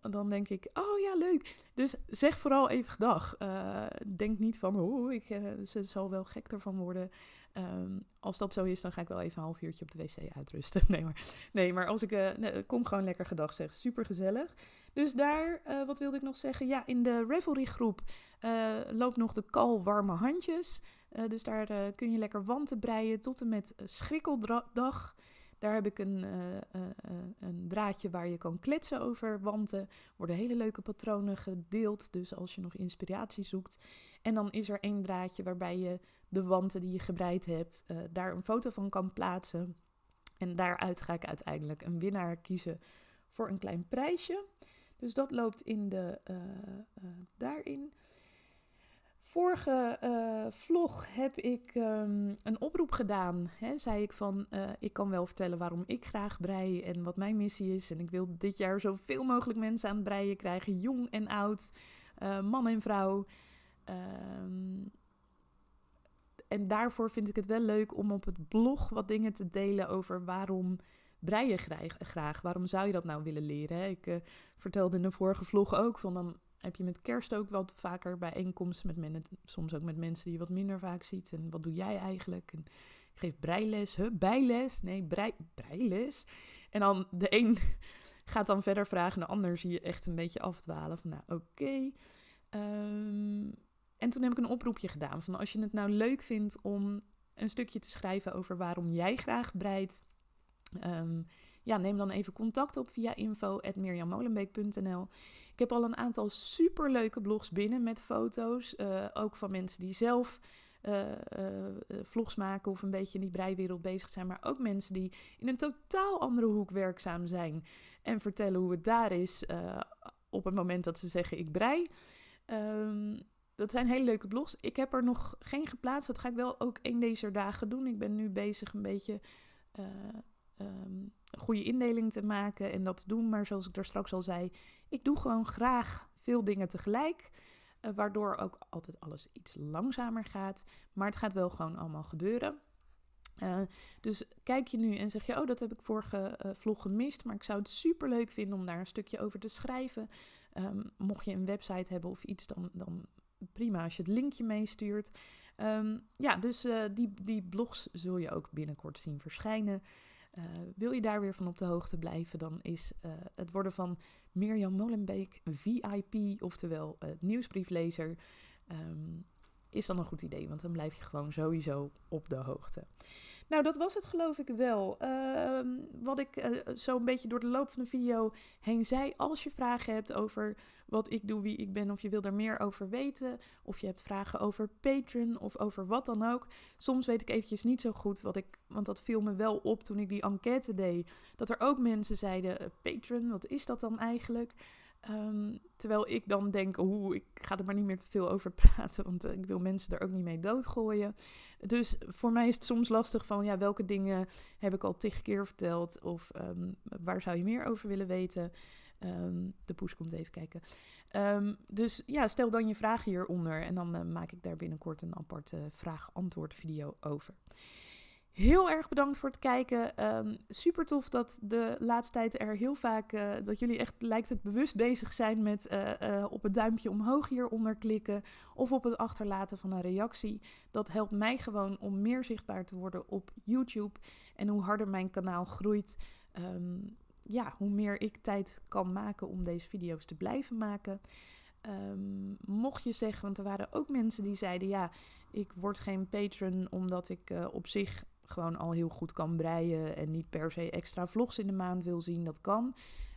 dan denk ik: Oh ja, leuk. Dus zeg vooral even gedag. Eh, denk niet van: Oh, ik, ze zal wel gek ervan worden. Ehm, als dat zo is, dan ga ik wel even een half uurtje op de wc uitrusten. Nee, maar, nee, maar als ik, kom gewoon lekker gedag zeggen. Super gezellig. Dus daar, eh, wat wilde ik nog zeggen? Ja, in de Revelry groep eh, loopt nog de kal warme handjes. Eh, dus daar kun je lekker wanten breien tot en met schrikkeldag. Daar heb ik een, een draadje waar je kan kletsen over wanten. Er worden hele leuke patronen gedeeld, dus als je nog inspiratie zoekt. En dan is er één draadje waarbij je de wanten die je gebreid hebt, daar een foto van kan plaatsen. En daaruit ga ik uiteindelijk een winnaar kiezen voor een klein prijsje. Dus dat loopt in de, eh, eh, daarin. Vorige eh, vlog heb ik ehm, een oproep gedaan. Hè, zei ik van, ik kan wel vertellen waarom ik graag brei en wat mijn missie is. En ik wil dit jaar zoveel mogelijk mensen aan het breien krijgen. Jong en oud, man en vrouw. Ehm, en daarvoor vind ik het wel leuk om op het blog wat dingen te delen over waarom breien graag. Waarom zou je dat nou willen leren? Ik eh, vertelde in de vorige vlog ook van dan heb je met kerst ook wat vaker bijeenkomsten met mensen, soms ook met mensen die je wat minder vaak ziet. En wat doe jij eigenlijk? En ik geef breiles, huh? bijles? Nee, brei, breiles. En dan de een gaat dan verder vragen, de ander zie je echt een beetje afdwalen van nou oké. Ehm, en toen heb ik een oproepje gedaan van als je het nou leuk vindt om een stukje te schrijven over waarom jij graag breidt Ehm, ja, neem dan even contact op via info.mirjammolenbeek.nl. Ik heb al een aantal superleuke blogs binnen met foto's. Eh, ook van mensen die zelf uh, vlogs maken of een beetje in die breiwereld bezig zijn. Maar ook mensen die in een totaal andere hoek werkzaam zijn. En vertellen hoe het daar is op het moment dat ze zeggen ik brei. Ehm, dat zijn hele leuke blogs. Ik heb er nog geen geplaatst. Dat ga ik wel ook één deze dagen doen. Ik ben nu bezig een beetje... Ehm, goede indeling te maken en dat te doen. Maar zoals ik daar straks al zei, ik doe gewoon graag veel dingen tegelijk. Eh, waardoor ook altijd alles iets langzamer gaat. Maar het gaat wel gewoon allemaal gebeuren. Eh, dus kijk je nu en zeg je, oh, dat heb ik vorige eh, vlog gemist, maar ik zou het super leuk vinden om daar een stukje over te schrijven. Ehm, mocht je een website hebben of iets, dan, dan prima als je het linkje meestuurt. Ehm, ja, dus die, die blogs zul je ook binnenkort zien verschijnen. Eh, wil je daar weer van op de hoogte blijven, dan is eh, het worden van Mirjam Molenbeek VIP, oftewel uh, nieuwsbrieflezer, ehm, is dan een goed idee, want dan blijf je gewoon sowieso op de hoogte. Nou, dat was het geloof ik wel. Ehm, wat ik eh, zo een beetje door de loop van de video heen zei. Als je vragen hebt over wat ik doe, wie ik ben, of je wil daar meer over weten. Of je hebt vragen over Patreon of over wat dan ook. Soms weet ik eventjes niet zo goed wat ik. Want dat viel me wel op toen ik die enquête deed. Dat er ook mensen zeiden: uh, Patreon, wat is dat dan eigenlijk? Ehm, terwijl ik dan denk, oeh, ik ga er maar niet meer te veel over praten, want eh, ik wil mensen er ook niet mee doodgooien. Dus voor mij is het soms lastig van, ja, welke dingen heb ik al tig keer verteld of ehm, waar zou je meer over willen weten? Ehm, de poes komt even kijken. dus ja, stel dan je vragen hieronder en dan eh, maak ik daar binnenkort een aparte vraag-antwoord video over. Heel erg bedankt voor het kijken. Ehm, super tof dat de laatste tijd er heel vaak eh, dat jullie echt lijkt het bewust bezig zijn met eh, eh, op het duimpje omhoog hieronder klikken of op het achterlaten van een reactie. Dat helpt mij gewoon om meer zichtbaar te worden op YouTube. En hoe harder mijn kanaal groeit, ehm, ja, hoe meer ik tijd kan maken om deze video's te blijven maken. Ehm, mocht je zeggen, want er waren ook mensen die zeiden: ja, ik word geen patron omdat ik op zich gewoon al heel goed kan breien en niet per se extra vlogs in de maand wil zien, dat kan.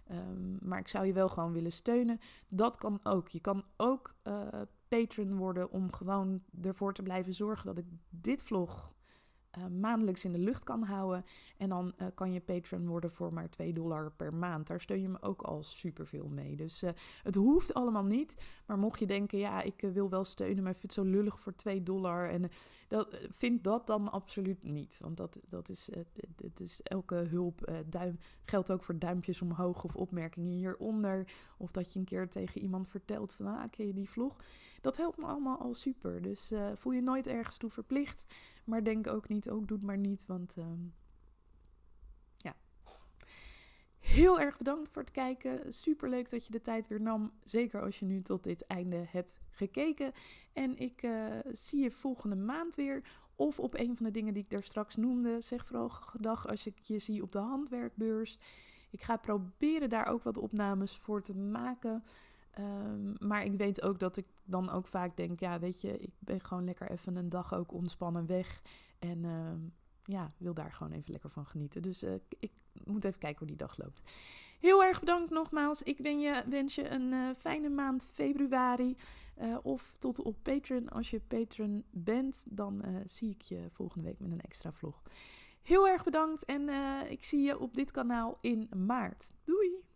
Ehm, maar ik zou je wel gewoon willen steunen. Dat kan ook. Je kan ook uh, patron worden om gewoon ervoor te blijven zorgen dat ik dit vlog eh, maandelijks in de lucht kan houden. En dan eh, kan je patron worden voor maar 2 dollar per maand. Daar steun je me ook al superveel mee. Dus eh, het hoeft allemaal niet. Maar mocht je denken, ja, ik wil wel steunen, maar ik vind het zo lullig voor 2 dollar. En dat, vind dat dan absoluut niet. Want dat, dat is, het is elke hulp. duim, geldt ook voor duimpjes omhoog of opmerkingen hieronder. Of dat je een keer tegen iemand vertelt van, ah, ken je die vlog? Dat helpt me allemaal al super. Dus eh, voel je nooit ergens toe verplicht. Maar denk ook niet, ook oh, doe het maar niet. Want ehm, ja. Heel erg bedankt voor het kijken. Super leuk dat je de tijd weer nam. Zeker als je nu tot dit einde hebt gekeken. En ik eh, zie je volgende maand weer of op een van de dingen die ik daar straks noemde. Zeg vooral gedag als ik je zie op de handwerkbeurs. Ik ga proberen daar ook wat opnames voor te maken. Ehm, maar ik weet ook dat ik dan ook vaak denk, ja, weet je, ik ben gewoon lekker even een dag ook ontspannen weg. En ehm, ja, wil daar gewoon even lekker van genieten. Dus eh, ik moet even kijken hoe die dag loopt. Heel erg bedankt nogmaals. Ik je, wens je een eh, fijne maand februari. Eh, of tot op Patreon. Als je Patreon bent, dan zie ik je volgende week met een extra vlog. Heel erg bedankt en ik zie je op dit kanaal in maart. Doei!